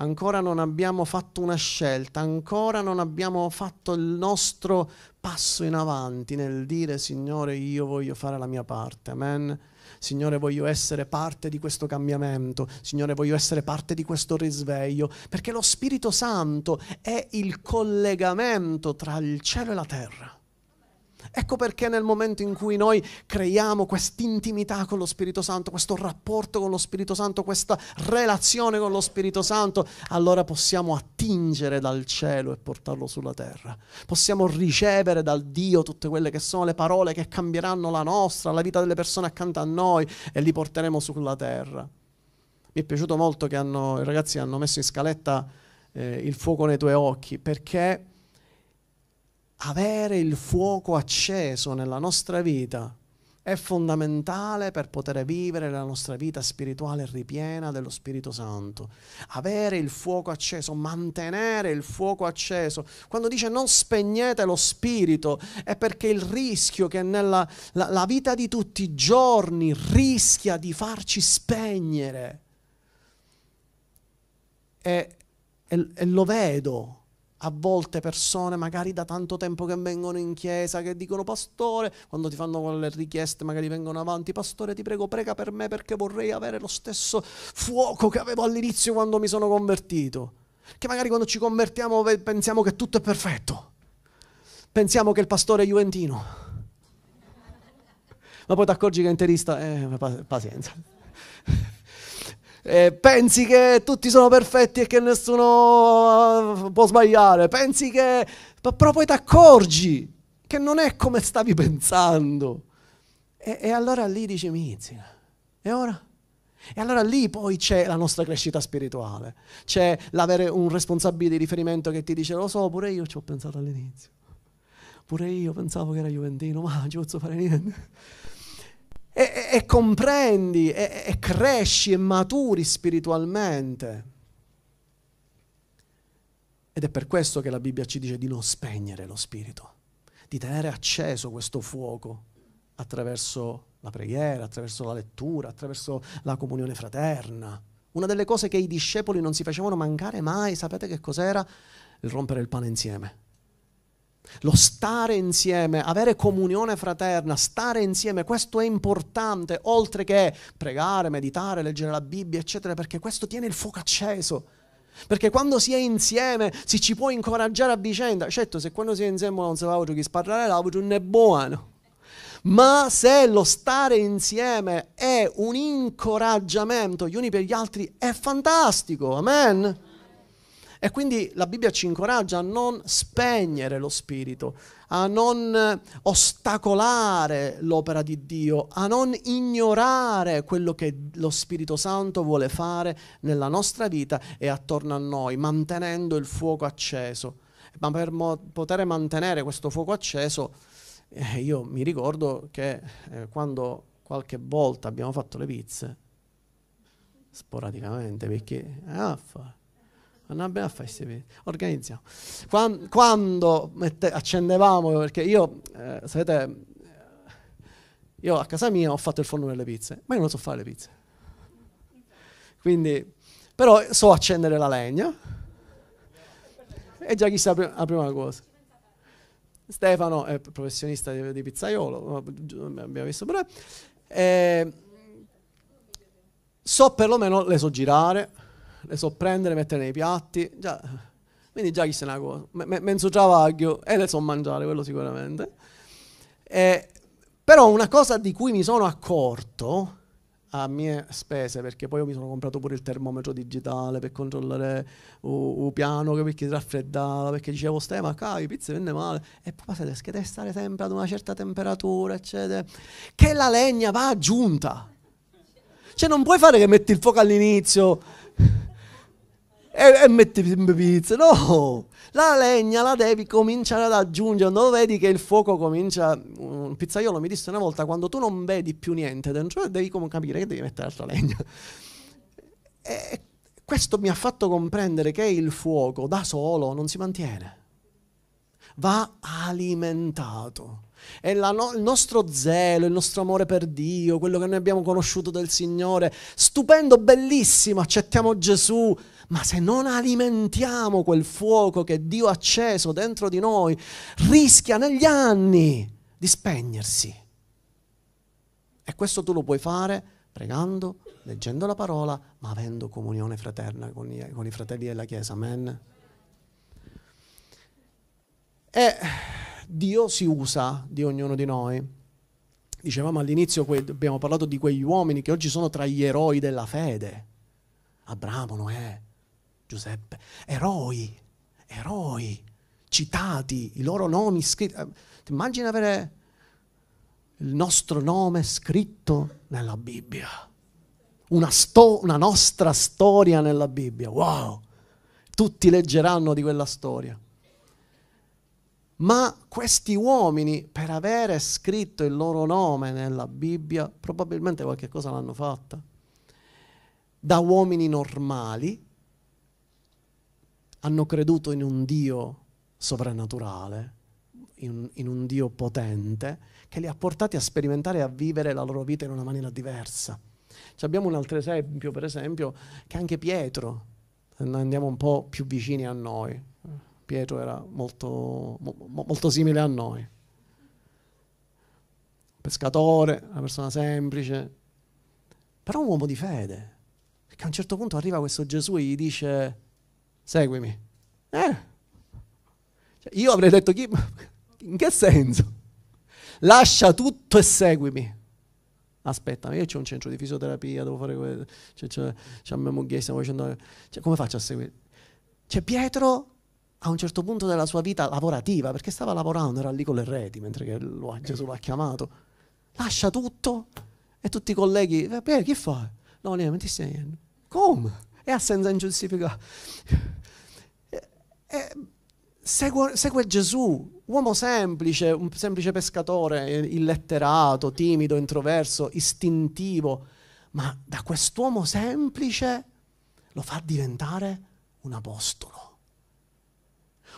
ancora non abbiamo fatto una scelta, ancora non abbiamo fatto il nostro passo in avanti nel dire Signore io voglio fare la mia parte, amen. Signore voglio essere parte di questo cambiamento, Signore voglio essere parte di questo risveglio, perché lo Spirito Santo è il collegamento tra il cielo e la terra. Ecco perché nel momento in cui noi creiamo quest'intimità con lo Spirito Santo, questo rapporto con lo Spirito Santo, questa relazione con lo Spirito Santo, allora possiamo attingere dal cielo e portarlo sulla terra. Possiamo ricevere dal Dio tutte quelle che sono le parole che cambieranno la nostra, la vita delle persone accanto a noi e li porteremo sulla terra. Mi è piaciuto molto che hanno, i ragazzi hanno messo in scaletta eh, il fuoco nei tuoi occhi perché avere il fuoco acceso nella nostra vita è fondamentale per poter vivere la nostra vita spirituale ripiena dello Spirito Santo. Avere il fuoco acceso, mantenere il fuoco acceso. Quando dice non spegnete lo Spirito è perché il rischio che nella la, la vita di tutti i giorni rischia di farci spegnere. E, e, e lo vedo a volte persone magari da tanto tempo che vengono in chiesa che dicono pastore, quando ti fanno quelle richieste magari vengono avanti, pastore ti prego prega per me perché vorrei avere lo stesso fuoco che avevo all'inizio quando mi sono convertito. Che magari quando ci convertiamo pensiamo che tutto è perfetto. Pensiamo che il pastore è juventino. Ma poi ti accorgi che è interista, eh, pazienza eh, pensi che tutti sono perfetti e che nessuno eh, può sbagliare, pensi che... però poi ti accorgi che non è come stavi pensando. E, e allora lì dice Mizzica, e ora? E allora lì poi c'è la nostra crescita spirituale, c'è l'avere un responsabile di riferimento che ti dice lo so, pure io ci ho pensato all'inizio, pure io pensavo che era Juventino, ma non ci posso fare niente e, e comprendi e, e cresci e maturi spiritualmente. Ed è per questo che la Bibbia ci dice di non spegnere lo spirito, di tenere acceso questo fuoco attraverso la preghiera, attraverso la lettura, attraverso la comunione fraterna. Una delle cose che i discepoli non si facevano mancare mai, sapete che cos'era? Il rompere il pane insieme. Lo stare insieme, avere comunione fraterna, stare insieme, questo è importante, oltre che pregare, meditare, leggere la Bibbia, eccetera, perché questo tiene il fuoco acceso. Perché quando si è insieme si ci può incoraggiare a vicenda. Certo, se quando si è insieme non si sappiamo chi sparlare, l'auto non è buono. Ma se lo stare insieme è un incoraggiamento gli uni per gli altri, è fantastico. Amen. E quindi la Bibbia ci incoraggia a non spegnere lo spirito, a non eh, ostacolare l'opera di Dio, a non ignorare quello che lo Spirito Santo vuole fare nella nostra vita e attorno a noi, mantenendo il fuoco acceso. Ma per mo- poter mantenere questo fuoco acceso, eh, io mi ricordo che eh, quando qualche volta abbiamo fatto le pizze, sporadicamente, perché... Ah, fa non abbiamo a fare Organizziamo. Quando, quando mette, accendevamo, perché io, eh, sapete, eh, io a casa mia ho fatto il forno delle pizze, ma io non so fare le pizze. Quindi, però so accendere la legna. E già chissà la prima cosa. Stefano è professionista di, di pizzaiolo, abbiamo visto pure. Eh, so perlomeno le so girare le so prendere, mettere nei piatti, già. quindi già chi se ne cosa. Menso travaglio e le so mangiare, quello sicuramente. Eh, però una cosa di cui mi sono accorto a mie spese, perché poi io mi sono comprato pure il termometro digitale per controllare il piano che perché raffreddava, perché dicevo stai ma cavolo, i pizzi venne male, e poi se che deve stare sempre ad una certa temperatura, eccetera, che la legna va aggiunta. Cioè non puoi fare che metti il fuoco all'inizio e, e metti pizza. No, la legna la devi cominciare ad aggiungere. Quando vedi che il fuoco comincia. Un pizzaiolo mi disse una volta: quando tu non vedi più niente dentro, devi come capire che devi mettere altra legna. E questo mi ha fatto comprendere che il fuoco da solo non si mantiene, va alimentato. E no- il nostro zelo, il nostro amore per Dio, quello che noi abbiamo conosciuto del Signore, stupendo, bellissimo, accettiamo Gesù, ma se non alimentiamo quel fuoco che Dio ha acceso dentro di noi, rischia negli anni di spegnersi. E questo tu lo puoi fare pregando, leggendo la parola, ma avendo comunione fraterna con i, con i fratelli della Chiesa. Amen. E Dio si usa di ognuno di noi. Dicevamo all'inizio, abbiamo parlato di quegli uomini che oggi sono tra gli eroi della fede. Abramo, Noè, Giuseppe, eroi, eroi, citati, i loro nomi scritti. Eh, ti immagini avere il nostro nome scritto nella Bibbia, una, sto- una nostra storia nella Bibbia, wow, tutti leggeranno di quella storia. Ma questi uomini, per avere scritto il loro nome nella Bibbia, probabilmente qualche cosa l'hanno fatta. Da uomini normali hanno creduto in un Dio sovrannaturale, in, in, un Dio potente, che li ha portati a sperimentare e a vivere la loro vita in una maniera diversa. Ci abbiamo un altro esempio, per esempio, che anche Pietro, andiamo un po' più vicini a noi, Pietro era molto, molto simile a noi. Pescatore, una persona semplice, però un uomo di fede, perché a un certo punto arriva questo Gesù e gli dice seguimi. Eh. Cioè, io avrei detto, chi, in che senso? Lascia tutto e seguimi. Aspetta, io c'ho un centro di fisioterapia, devo fare questo. cioè, c'è, c'è mia moglie, stiamo facendo... Cioè, come faccio a seguire? C'è cioè, Pietro a un certo punto della sua vita lavorativa, perché stava lavorando, era lì con le reti, mentre lo, Gesù l'ha chiamato, lascia tutto e tutti i colleghi, beh, che fai? No, niente, non ti stai Come? È assenza ingiustificata. E eh, segue, segue Gesù, uomo semplice, un semplice pescatore, eh, illetterato, timido, introverso, istintivo, ma da quest'uomo semplice lo fa diventare un apostolo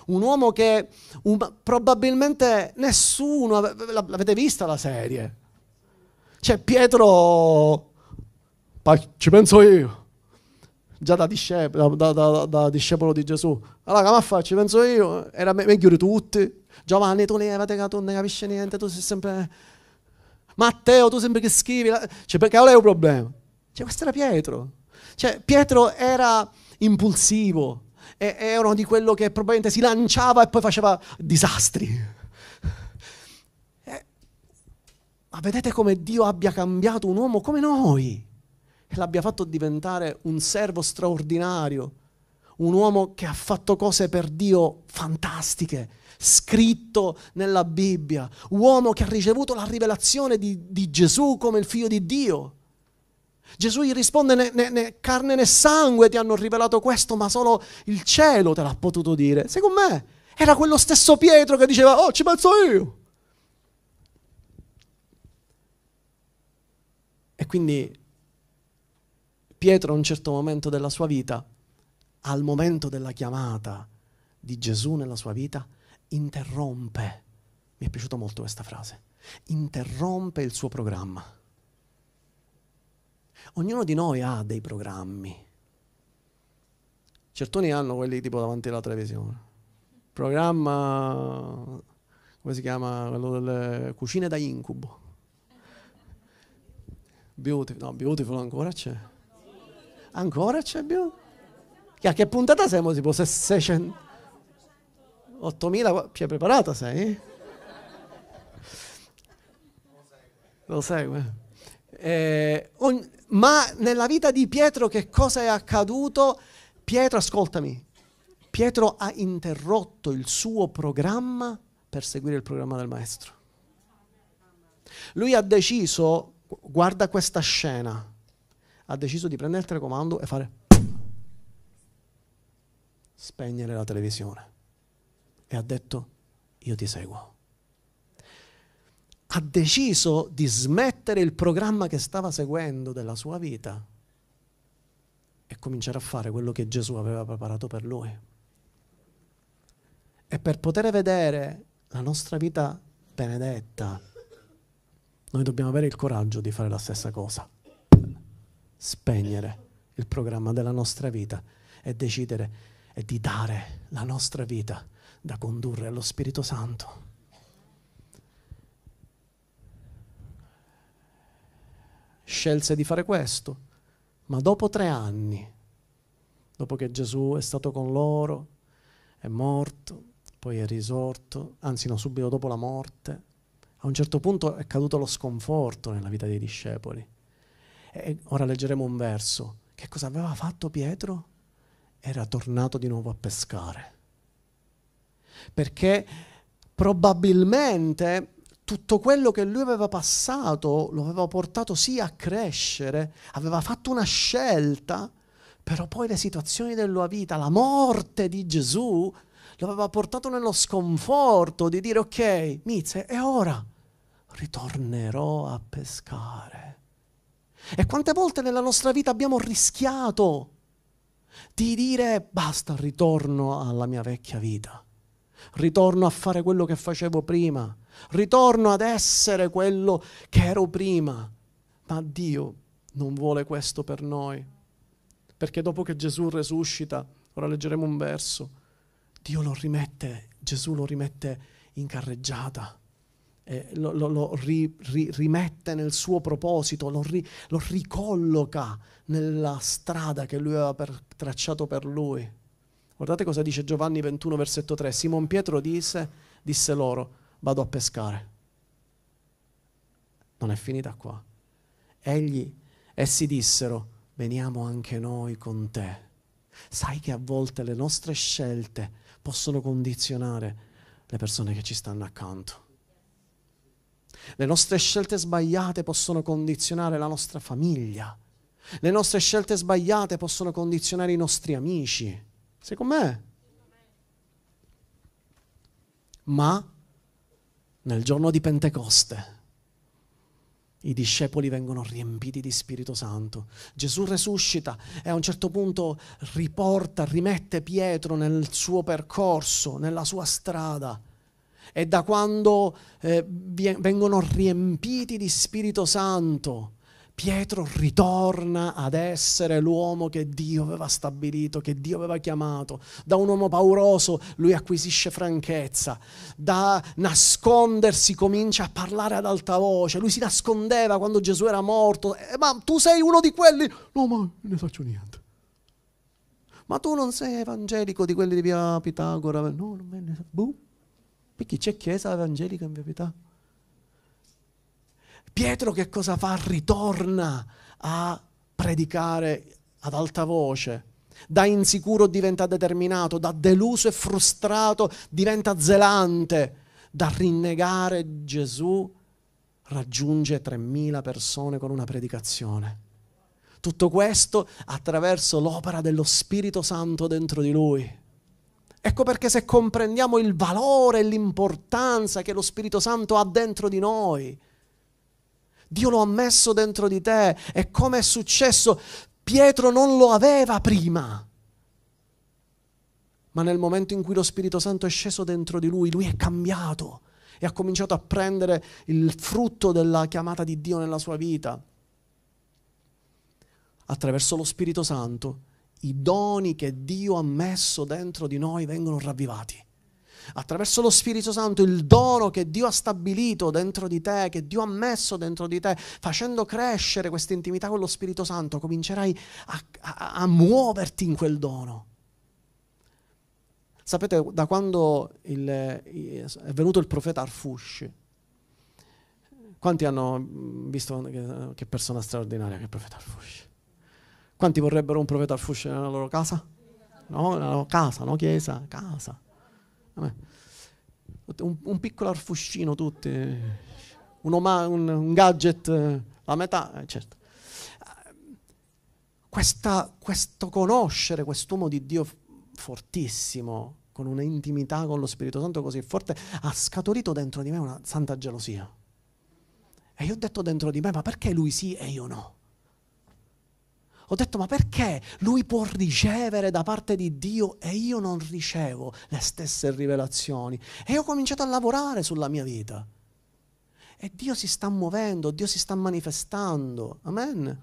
un uomo che um, probabilmente nessuno, l'avete vista la serie? C'è Pietro, ci penso io, già da, discepolo, da, da, da discepolo di Gesù. Allora, come faccio? Ci Penso io, era me- meglio di tutti. Giovanni, tu ne avete tu non capisci niente, tu sei sempre... Matteo, tu sempre che scrivi... La... Cioè, perché ora è un problema? Cioè, questo era Pietro. Cioè, Pietro era impulsivo, e, era uno di quello che probabilmente si lanciava e poi faceva disastri. [laughs] Ma vedete come Dio abbia cambiato un uomo come noi e l'abbia fatto diventare un servo straordinario, un uomo che ha fatto cose per Dio fantastiche, scritto nella Bibbia, uomo che ha ricevuto la rivelazione di, di Gesù come il figlio di Dio. Gesù gli risponde, né, né, né, carne né sangue ti hanno rivelato questo, ma solo il cielo te l'ha potuto dire. Secondo me era quello stesso Pietro che diceva, oh ci penso io. E quindi Pietro a un certo momento della sua vita, al momento della chiamata di Gesù nella sua vita, interrompe, mi è piaciuta molto questa frase, interrompe il suo programma. Ognuno di noi ha dei programmi. Certoni hanno quelli tipo davanti alla televisione. Programma, come si chiama? Quello delle cucine da incubo. Beautiful, no, beautiful ancora c'è. Ancora c'è più? Che a che puntata siamo? Tipo 600? 8000? Più preparata sei? Lo segue. Eh, ogni, ma nella vita di Pietro che cosa è accaduto? Pietro, ascoltami, Pietro ha interrotto il suo programma per seguire il programma del maestro. Lui ha deciso, guarda questa scena, ha deciso di prendere il telecomando e fare spegnere la televisione e ha detto io ti seguo. Ha deciso di smettere il programma che stava seguendo della sua vita e cominciare a fare quello che Gesù aveva preparato per lui. E per poter vedere la nostra vita benedetta, noi dobbiamo avere il coraggio di fare la stessa cosa spegnere il programma della nostra vita e decidere e di dare la nostra vita da condurre allo Spirito Santo. Scelse di fare questo, ma dopo tre anni, dopo che Gesù è stato con loro, è morto, poi è risorto, anzi no, subito dopo la morte, a un certo punto è caduto lo sconforto nella vita dei discepoli e ora leggeremo un verso. Che cosa aveva fatto Pietro? Era tornato di nuovo a pescare. Perché probabilmente tutto quello che lui aveva passato lo aveva portato sì a crescere, aveva fatto una scelta, però poi le situazioni della vita, la morte di Gesù, lo aveva portato nello sconforto di dire ok, Mize, e ora, ritornerò a pescare. E quante volte nella nostra vita abbiamo rischiato di dire basta, ritorno alla mia vecchia vita, ritorno a fare quello che facevo prima, ritorno ad essere quello che ero prima. Ma Dio non vuole questo per noi. Perché dopo che Gesù resuscita, ora leggeremo un verso, Dio lo rimette, Gesù lo rimette in carreggiata eh, lo, lo, lo ri, ri, rimette nel suo proposito, lo, ri, lo ricolloca nella strada che lui aveva per, tracciato per lui. Guardate cosa dice Giovanni 21, versetto 3. Simon Pietro disse, disse loro, vado a pescare. Non è finita qua. Egli, essi dissero, veniamo anche noi con te. Sai che a volte le nostre scelte possono condizionare le persone che ci stanno accanto. Le nostre scelte sbagliate possono condizionare la nostra famiglia. Le nostre scelte sbagliate possono condizionare i nostri amici. Secondo me. Ma nel giorno di Pentecoste i discepoli vengono riempiti di Spirito Santo. Gesù resuscita e a un certo punto riporta, rimette Pietro nel suo percorso, nella sua strada e da quando eh, vengono riempiti di Spirito Santo. Pietro ritorna ad essere l'uomo che Dio aveva stabilito, che Dio aveva chiamato. Da un uomo pauroso lui acquisisce franchezza, da nascondersi comincia a parlare ad alta voce. Lui si nascondeva quando Gesù era morto. Eh, ma tu sei uno di quelli? No, ma ne faccio niente. Ma tu non sei evangelico di quelli di via Pitagora? No, non me ne... Boh perché c'è chiesa evangelica in verità. Pietro che cosa fa? Ritorna a predicare ad alta voce. Da insicuro diventa determinato, da deluso e frustrato diventa zelante, da rinnegare Gesù raggiunge 3.000 persone con una predicazione. Tutto questo attraverso l'opera dello Spirito Santo dentro di lui. Ecco perché se comprendiamo il valore e l'importanza che lo Spirito Santo ha dentro di noi, Dio lo ha messo dentro di te e come è successo, Pietro non lo aveva prima. Ma nel momento in cui lo Spirito Santo è sceso dentro di lui, lui è cambiato e ha cominciato a prendere il frutto della chiamata di Dio nella sua vita. Attraverso lo Spirito Santo i doni che Dio ha messo dentro di noi vengono ravvivati. Attraverso lo Spirito Santo, il dono che Dio ha stabilito dentro di te, che Dio ha messo dentro di te, facendo crescere questa intimità con lo Spirito Santo, comincerai a, a, a muoverti in quel dono. Sapete, da quando il, è venuto il profeta Arfush, quanti hanno visto che, che persona straordinaria che è il profeta Arfush? Quanti vorrebbero un profeta al fuscio nella loro casa? No, nella loro casa, no chiesa, casa. Un, un piccolo arfuscino tutti, un, un, un gadget, la metà, eh, certo. Questa, questo conoscere quest'uomo di Dio fortissimo, con una intimità con lo Spirito Santo così forte, ha scaturito dentro di me una santa gelosia. E io ho detto dentro di me, ma perché lui sì e io no? Ho detto, ma perché lui può ricevere da parte di Dio e io non ricevo le stesse rivelazioni? E ho cominciato a lavorare sulla mia vita. E Dio si sta muovendo, Dio si sta manifestando. Amen.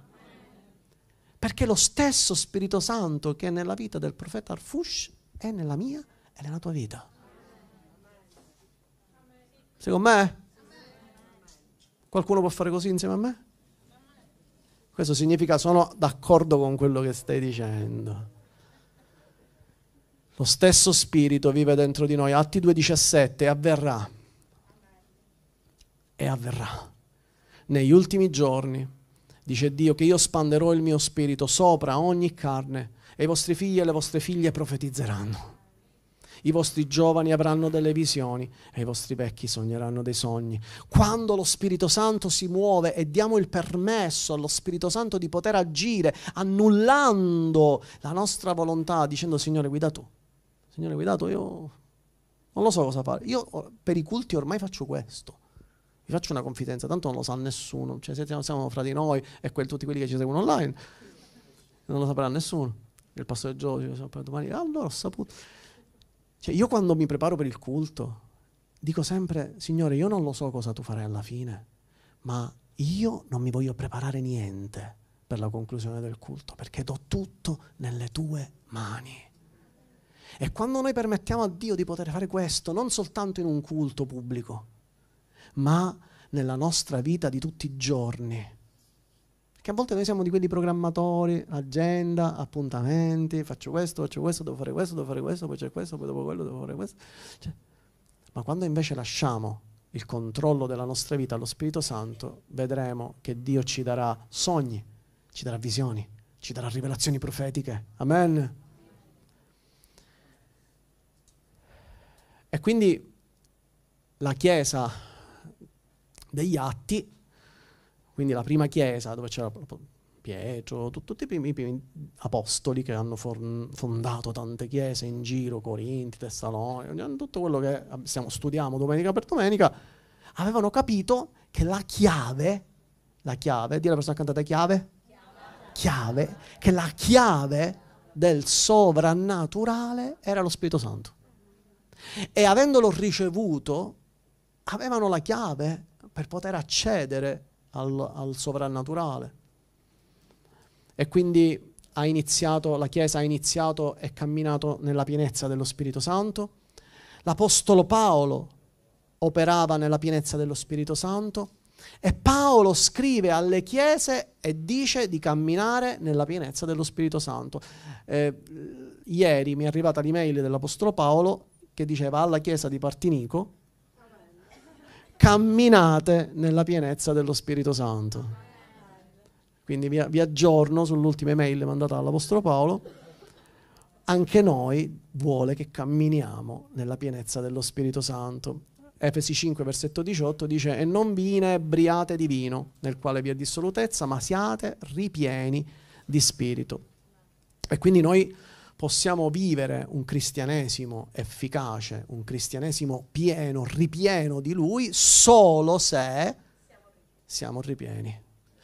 Perché lo stesso Spirito Santo che è nella vita del profeta Arfush è nella mia e nella tua vita. Secondo me? Qualcuno può fare così insieme a me? Questo significa sono d'accordo con quello che stai dicendo. Lo stesso spirito vive dentro di noi. Atti 2.17 avverrà. E avverrà. Negli ultimi giorni, dice Dio, che io spanderò il mio spirito sopra ogni carne e i vostri figli e le vostre figlie profetizzeranno i vostri giovani avranno delle visioni e i vostri vecchi sogneranno dei sogni. Quando lo Spirito Santo si muove e diamo il permesso allo Spirito Santo di poter agire, annullando la nostra volontà, dicendo Signore guida tu, Signore guida tu, io non lo so cosa fare, io oh, per i culti ormai faccio questo. Vi faccio una confidenza, tanto non lo sa nessuno, cioè siamo, siamo fra di noi e quel, tutti quelli che ci seguono online, non lo saprà nessuno. Il pastore Giorgio, domani, ah, allora ho saputo. Cioè, io quando mi preparo per il culto, dico sempre, Signore, io non lo so cosa tu farai alla fine, ma io non mi voglio preparare niente per la conclusione del culto, perché do tutto nelle tue mani. E quando noi permettiamo a Dio di poter fare questo, non soltanto in un culto pubblico, ma nella nostra vita di tutti i giorni, che a volte noi siamo di quelli programmatori, agenda, appuntamenti, faccio questo, faccio questo, devo fare questo, devo fare questo, poi c'è questo, poi dopo quello devo fare questo. Cioè, ma quando invece lasciamo il controllo della nostra vita allo Spirito Santo, vedremo che Dio ci darà sogni, ci darà visioni, ci darà rivelazioni profetiche. Amen. E quindi la Chiesa degli Atti quindi la prima chiesa dove c'era Pietro, tu, tutti i primi, i primi, apostoli che hanno for, fondato tante chiese in giro, Corinti, Tessalonica, tutto quello che stiamo, studiamo domenica per domenica, avevano capito che la chiave, la chiave, di la persona accanto a te chiave? Chiave. chiave, che la chiave del sovrannaturale era lo Spirito Santo. E avendolo ricevuto, avevano la chiave per poter accedere al, al sovrannaturale. E quindi iniziato, la Chiesa ha iniziato e camminato nella pienezza dello Spirito Santo. L'Apostolo Paolo operava nella pienezza dello Spirito Santo. E Paolo scrive alle chiese e dice di camminare nella pienezza dello Spirito Santo. Eh, ieri mi è arrivata l'email dell'Apostolo Paolo che diceva alla chiesa di Partinico camminate nella pienezza dello Spirito Santo. Quindi vi, vi aggiorno sull'ultima email mandata dall'Apostolo Paolo. Anche noi vuole che camminiamo nella pienezza dello Spirito Santo. Efesi 5, versetto 18 dice: E non vi inebriate di vino, nel quale vi è dissolutezza, ma siate ripieni di spirito. E quindi noi possiamo vivere un cristianesimo efficace, un cristianesimo pieno, ripieno di Lui, solo se siamo ripieni,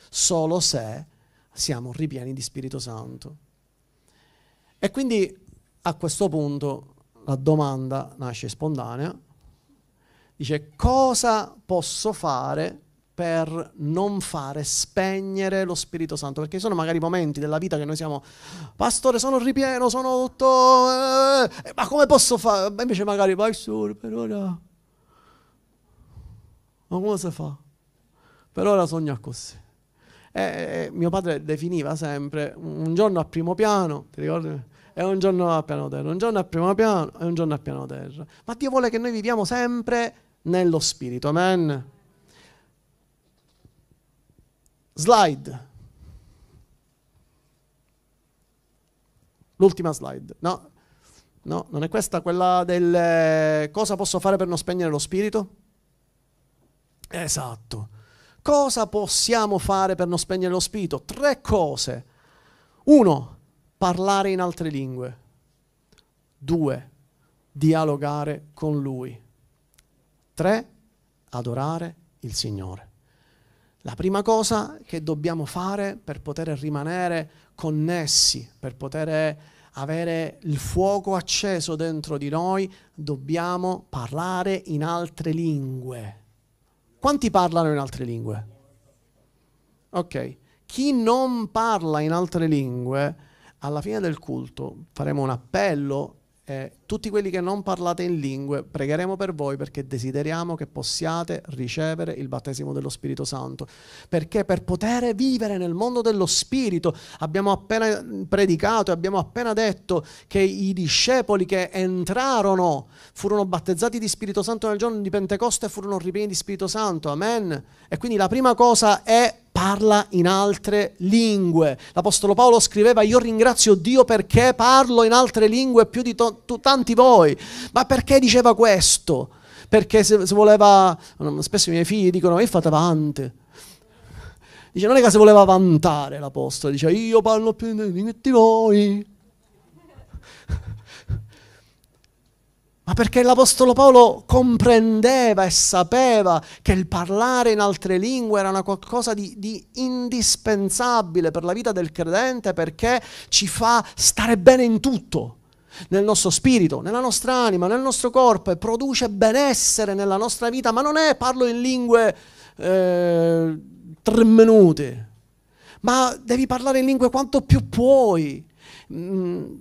solo se siamo ripieni di Spirito Santo. E quindi a questo punto la domanda nasce spontanea, dice cosa posso fare per non fare spegnere lo Spirito Santo, perché ci sono magari momenti della vita che noi siamo, pastore sono ripieno, sono tutto, eh, eh ma come posso fare? Invece magari vai su, per ora, ma come si fa? Per ora sogna così. E, mio padre definiva sempre un giorno a primo piano, ti ricordi? E un giorno a piano terra, un giorno a primo piano e un giorno a piano terra. Ma Dio vuole che noi viviamo sempre nello spirito, amen. Slide. L'ultima slide. No, no, non è questa quella del eh, cosa posso fare per non spegnere lo spirito? Esatto. Cosa possiamo fare per non spegnere lo spirito? Tre cose. Uno, parlare in altre lingue. Due, dialogare con lui. Tre, adorare il Signore. La prima cosa che dobbiamo fare per poter rimanere connessi, per poter avere il fuoco acceso dentro di noi, dobbiamo parlare in altre lingue. Quanti parlano in altre lingue? Ok, chi non parla in altre lingue, alla fine del culto faremo un appello eh, tutti quelli che non parlate in lingue, pregheremo per voi perché desideriamo che possiate ricevere il battesimo dello Spirito Santo. Perché per poter vivere nel mondo dello Spirito abbiamo appena predicato e abbiamo appena detto che i discepoli che entrarono furono battezzati di Spirito Santo nel giorno di Pentecoste e furono ripieni di Spirito Santo. Amen. E quindi la prima cosa è parla in altre lingue. L'Apostolo Paolo scriveva, io ringrazio Dio perché parlo in altre lingue più di to- to- tanti voi. Ma perché diceva questo? Perché se, se voleva, mm, spesso i miei figli dicono, e fate avanti. Dice, non è che si voleva vantare l'Apostolo, dice, io parlo più di tutti voi ma perché l'Apostolo Paolo comprendeva e sapeva che il parlare in altre lingue era una qualcosa di, di, indispensabile per la vita del credente perché ci fa stare bene in tutto, nel nostro spirito, nella nostra anima, nel nostro corpo e produce benessere nella nostra vita, ma non è parlo in lingue eh, tre minuti, ma devi parlare in lingue quanto più puoi. Mm,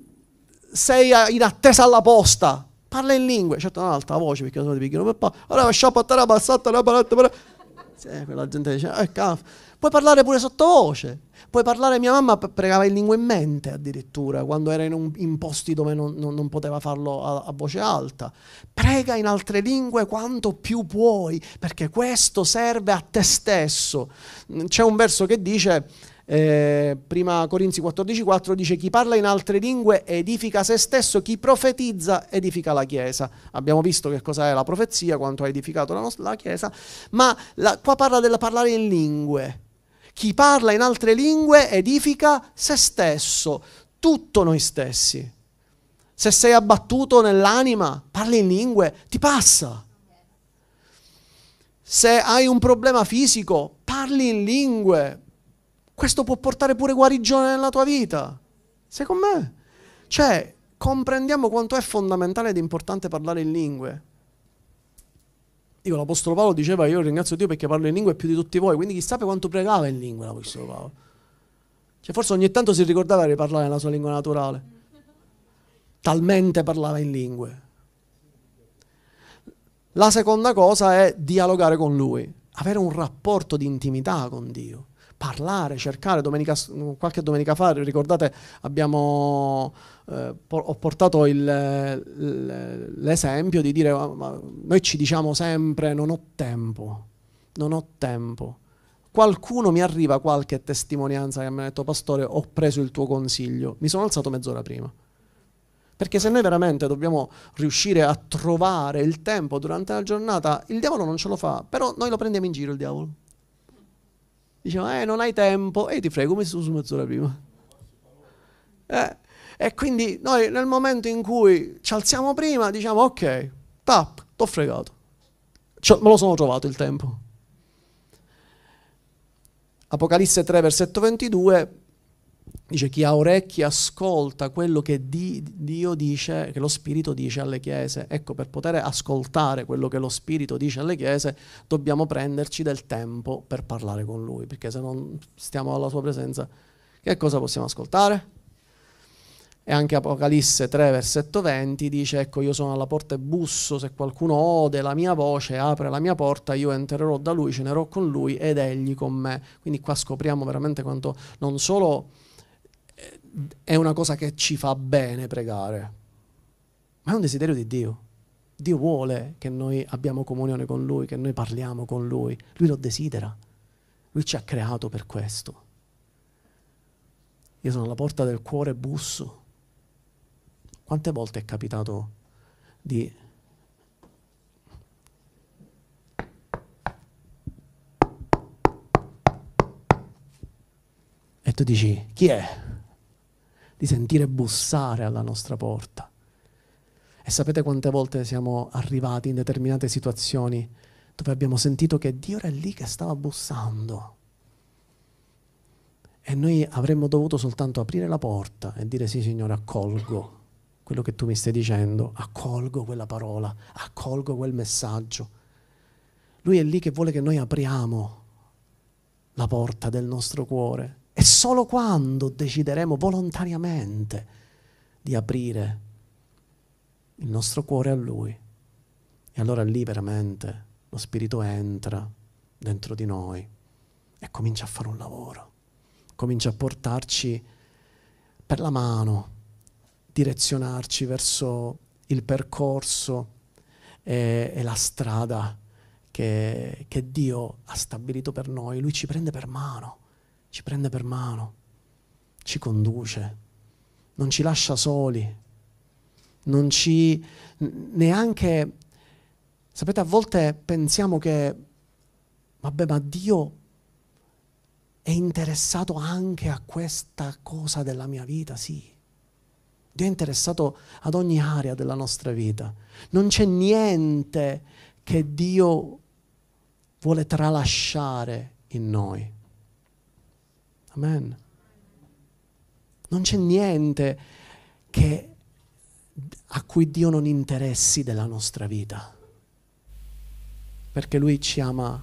sei in attesa alla posta, parla in lingue, certo un'altra voce perché sono di piccolo papà, allora sciapattara passata la palata, però... Sì, quella gente dice, eh, cazzo. Puoi parlare pure sottovoce, puoi parlare, mia mamma pregava in lingua in mente addirittura, quando era in, un, in posti dove non, non, non poteva farlo a, a voce alta. Prega in altre lingue quanto più puoi, perché questo serve a te stesso. C'è un verso che dice eh, prima Corinzi 14,4 dice chi parla in altre lingue edifica se stesso, chi profetizza edifica la Chiesa. Abbiamo visto che cosa è la profezia, quanto ha edificato la, nos- la Chiesa, ma la, qua parla del parlare in lingue. Chi parla in altre lingue edifica se stesso, tutto noi stessi. Se sei abbattuto nell'anima, parli in lingue, ti passa. Se hai un problema fisico, parli in lingue, questo può portare pure guarigione nella tua vita. Secondo me. Cioè, comprendiamo quanto è fondamentale ed importante parlare in lingue. Dico, l'Apostolo Paolo diceva io ringrazio Dio perché parlo in lingue più di tutti voi, quindi chissà per quanto pregava in lingua l'Apostolo Paolo. Cioè, forse ogni tanto si ricordava di parlare nella sua lingua naturale. Talmente parlava in lingue. La seconda cosa è dialogare con Lui, avere un rapporto di intimità con Dio parlare, cercare. Domenica, mm, qualche domenica fa, ricordate, abbiamo, eh, ho portato il, l- l'esempio di dire, ma noi ci diciamo sempre non ho tempo, non ho tempo. Qualcuno mi arriva qualche testimonianza che mi ha detto, pastore, ho preso il tuo consiglio, mi sono alzato mezz'ora prima. Perché se noi veramente dobbiamo riuscire a trovare il tempo durante la giornata, il diavolo non ce lo fa, però noi lo prendiamo in giro il diavolo dicevano eh non hai tempo e eh, ti frego come messo su mezz'ora prima eh, e quindi noi nel momento in cui ci alziamo prima diciamo ok tap t'ho fregato cioè, me lo sono trovato il tempo Apocalisse 3 versetto 22 Dice chi ha orecchi ascolta quello che Dio dice, che lo Spirito dice alle chiese. Ecco, per poter ascoltare quello che lo Spirito dice alle chiese, dobbiamo prenderci del tempo per parlare con Lui, perché se non stiamo alla Sua presenza, che cosa possiamo ascoltare? E anche Apocalisse 3, versetto 20, dice, ecco, io sono alla porta e busso, se qualcuno ode la mia voce, apre la mia porta, io entrerò da Lui, cenerò con Lui ed Egli con me. Quindi qua scopriamo veramente quanto non solo è una cosa che ci fa bene pregare, ma è un desiderio di Dio. Dio vuole che noi abbiamo comunione con Lui, che noi parliamo con Lui, Lui lo desidera, Lui ci ha creato per questo. Io sono alla porta del cuore busso. Quante volte è capitato di... E tu dici, chi è? di sentire bussare alla nostra porta. E sapete quante volte siamo arrivati in determinate situazioni dove abbiamo sentito che Dio era lì che stava bussando. E noi avremmo dovuto soltanto aprire la porta e dire sì Signore, accolgo quello che tu mi stai dicendo, accolgo quella parola, accolgo quel messaggio. Lui è lì che vuole che noi apriamo la porta del nostro cuore e solo quando decideremo volontariamente di aprire il nostro cuore a Lui, e allora lì veramente lo Spirito entra dentro di noi e comincia a fare un lavoro, comincia a portarci per la mano, direzionarci verso il percorso e, e la strada che, che Dio ha stabilito per noi. Lui ci prende per mano ci prende per mano, ci conduce, non ci lascia soli, non ci neanche... Sapete, a volte pensiamo che, vabbè, ma Dio è interessato anche a questa cosa della mia vita, sì. Dio è interessato ad ogni area della nostra vita. Non c'è niente che Dio vuole tralasciare in noi. Amen. Non c'è niente che, a cui Dio non interessi della nostra vita, perché Lui ci ama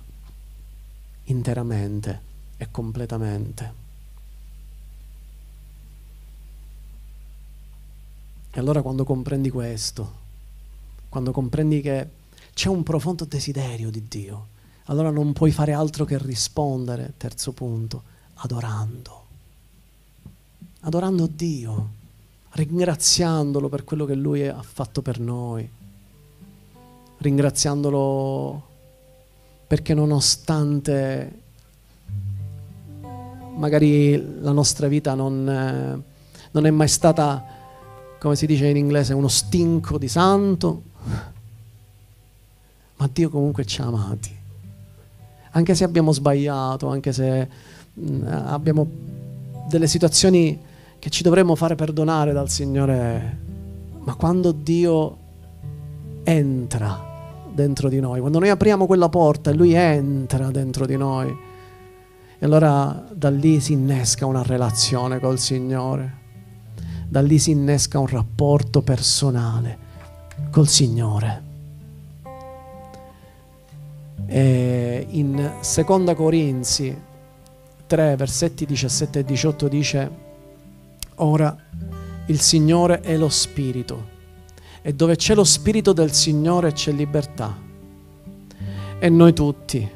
interamente e completamente. E allora quando comprendi questo, quando comprendi che c'è un profondo desiderio di Dio, allora non puoi fare altro che rispondere, terzo punto, adorando, adorando Dio, ringraziandolo per quello che Lui ha fatto per noi, ringraziandolo perché nonostante magari la nostra vita non, eh, non è mai stata, come si dice in inglese, uno stinco di santo, ma Dio comunque ci ha amati anche se abbiamo sbagliato, anche se Mm, abbiamo delle situazioni che ci dovremmo fare perdonare dal Signore, ma quando Dio entra dentro di noi, quando noi apriamo quella porta e Lui entra dentro di noi, e allora da lì si innesca una relazione col Signore, da lì si innesca un rapporto personale col Signore. E in Seconda Corinzi 3, versetti 17 e 18 dice, ora il Signore è lo Spirito e dove c'è lo Spirito del Signore c'è libertà. E noi tutti,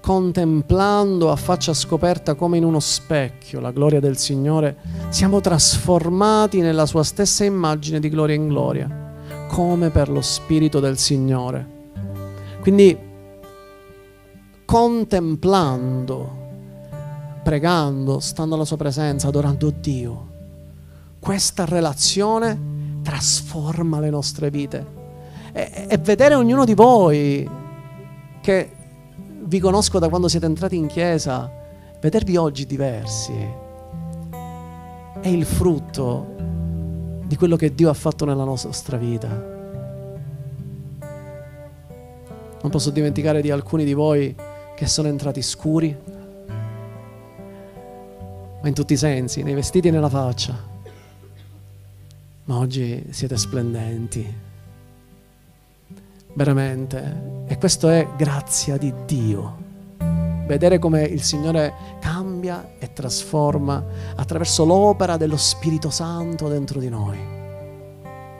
contemplando a faccia scoperta come in uno specchio la gloria del Signore, siamo trasformati nella sua stessa immagine di gloria in gloria, come per lo Spirito del Signore. Quindi, contemplando pregando, stando alla sua presenza, adorando Dio, questa relazione trasforma le nostre vite. E, e vedere ognuno di voi che vi conosco da quando siete entrati in chiesa, vedervi oggi diversi è il frutto di quello che Dio ha fatto nella nostra vita. Non posso dimenticare di alcuni di voi che sono entrati scuri, in tutti i sensi, nei vestiti e nella faccia. Ma oggi siete splendenti, veramente. E questo è grazia di Dio. Vedere come il Signore cambia e trasforma attraverso l'opera dello Spirito Santo dentro di noi.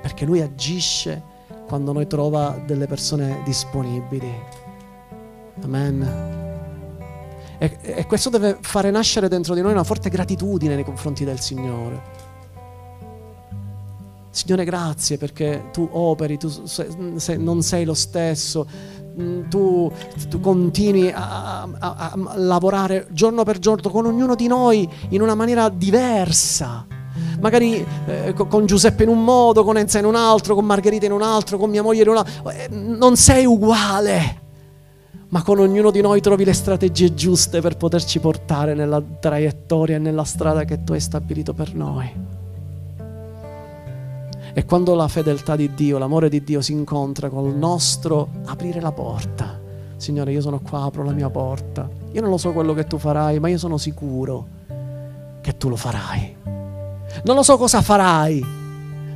Perché Lui agisce quando noi trova delle persone disponibili. Amen. E, e questo deve fare nascere dentro di noi una forte gratitudine nei confronti del Signore. Signore, grazie perché tu operi, tu sei, sei, non sei lo stesso, mm, tu, tu continui a, a, a, lavorare giorno per giorno con ognuno di noi in una maniera diversa. Magari eh, con Giuseppe in un modo, con Enza in un altro, con Margherita in un altro, con mia moglie in un altro. Eh, non sei uguale ma con ognuno di noi trovi le strategie giuste per poterci portare nella traiettoria e nella strada che tu hai stabilito per noi. E quando la fedeltà di Dio, l'amore di Dio si incontra col nostro aprire la porta, Signore io sono qua, apro la mia porta, io non lo so quello che tu farai, ma io sono sicuro che tu lo farai. Non lo so cosa farai,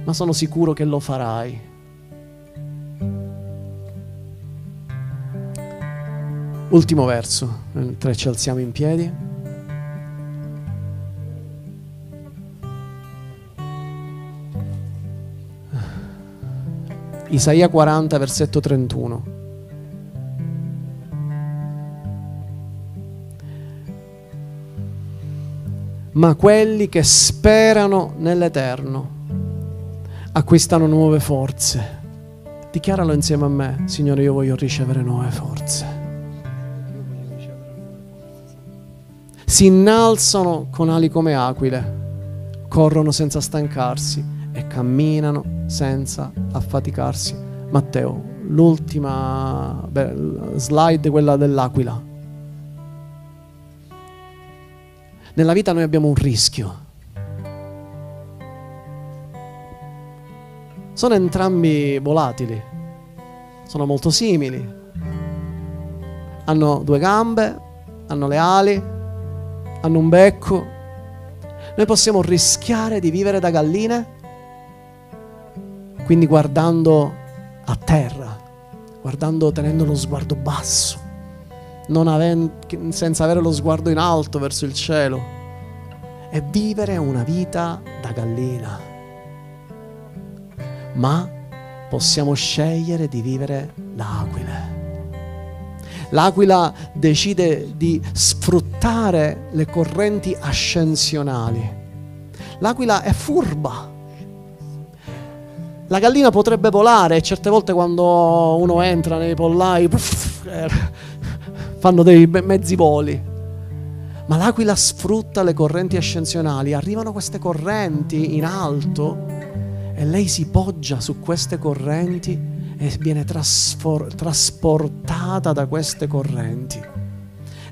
ma sono sicuro che lo farai. Ultimo verso, mentre eh, ci alziamo in piedi. Isaia 40, versetto 31. Ma quelli che sperano nell'Eterno acquistano nuove forze. Dichiaralo insieme a me, Signore, io voglio ricevere nuove forze. si innalzano con ali come aquile, corrono senza stancarsi e camminano senza affaticarsi. Matteo, l'ultima slide, quella dell'aquila. Nella vita noi abbiamo un rischio. Sono entrambi volatili, sono molto simili. Hanno due gambe, hanno le ali, hanno un becco. Noi possiamo rischiare di vivere da galline, quindi guardando a terra, guardando tenendo lo sguardo basso, avendo, senza avere lo sguardo in alto verso il cielo, e vivere una vita da gallina. Ma possiamo scegliere di vivere da aquile L'Aquila decide di sfruttare le correnti ascensionali. L'Aquila è furba. La gallina potrebbe volare e certe volte quando uno entra nei pollai puff, eh, fanno dei mezzi voli. Ma l'aquila sfrutta le correnti ascensionali, arrivano queste correnti in alto e lei si poggia su queste correnti e viene trasfor- trasportata da queste correnti.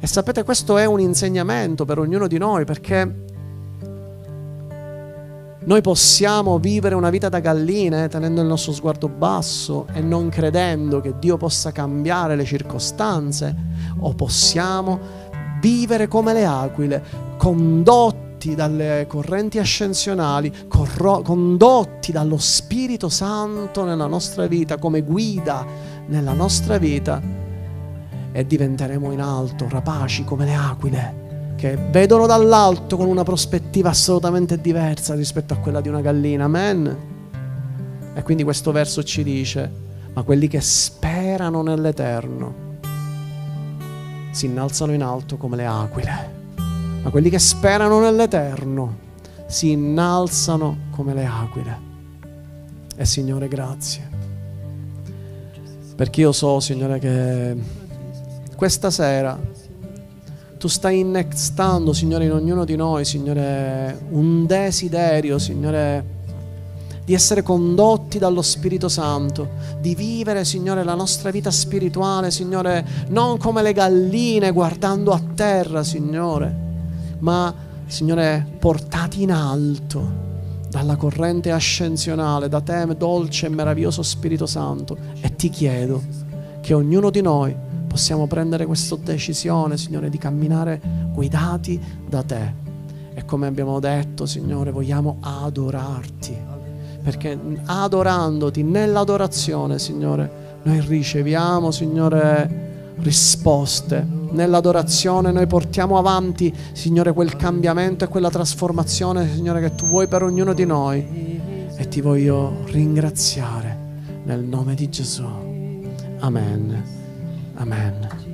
E sapete, questo è un insegnamento per ognuno di noi perché noi possiamo vivere una vita da galline eh, tenendo il nostro sguardo basso e non credendo che Dio possa cambiare le circostanze o possiamo vivere come le aquile, condotte condotti dalle correnti ascensionali, corro- condotti dallo Spirito Santo nella nostra vita, come guida nella nostra vita, e diventeremo in alto, rapaci come le aquile, che vedono dall'alto con una prospettiva assolutamente diversa rispetto a quella di una gallina. Amen. E quindi questo verso ci dice, ma quelli che sperano nell'Eterno si innalzano in alto come le aquile ma quelli che sperano nell'Eterno si innalzano come le aquile. E Signore, grazie. Perché io so, Signore, che questa sera tu stai innestando, Signore, in ognuno di noi, Signore, un desiderio, Signore, di essere condotti dallo Spirito Santo, di vivere, Signore, la nostra vita spirituale, Signore, non come le galline guardando a terra, Signore ma Signore portati in alto dalla corrente ascensionale, da te, dolce e meraviglioso Spirito Santo. E ti chiedo che ognuno di noi possiamo prendere questa decisione, Signore, di camminare guidati da te. E come abbiamo detto, Signore, vogliamo adorarti. Perché adorandoti nell'adorazione, Signore, noi riceviamo, Signore, risposte nell'adorazione noi portiamo avanti, Signore, quel cambiamento e quella trasformazione, Signore, che tu vuoi per ognuno di noi. E ti voglio ringraziare nel nome di Gesù. Amen. Amen.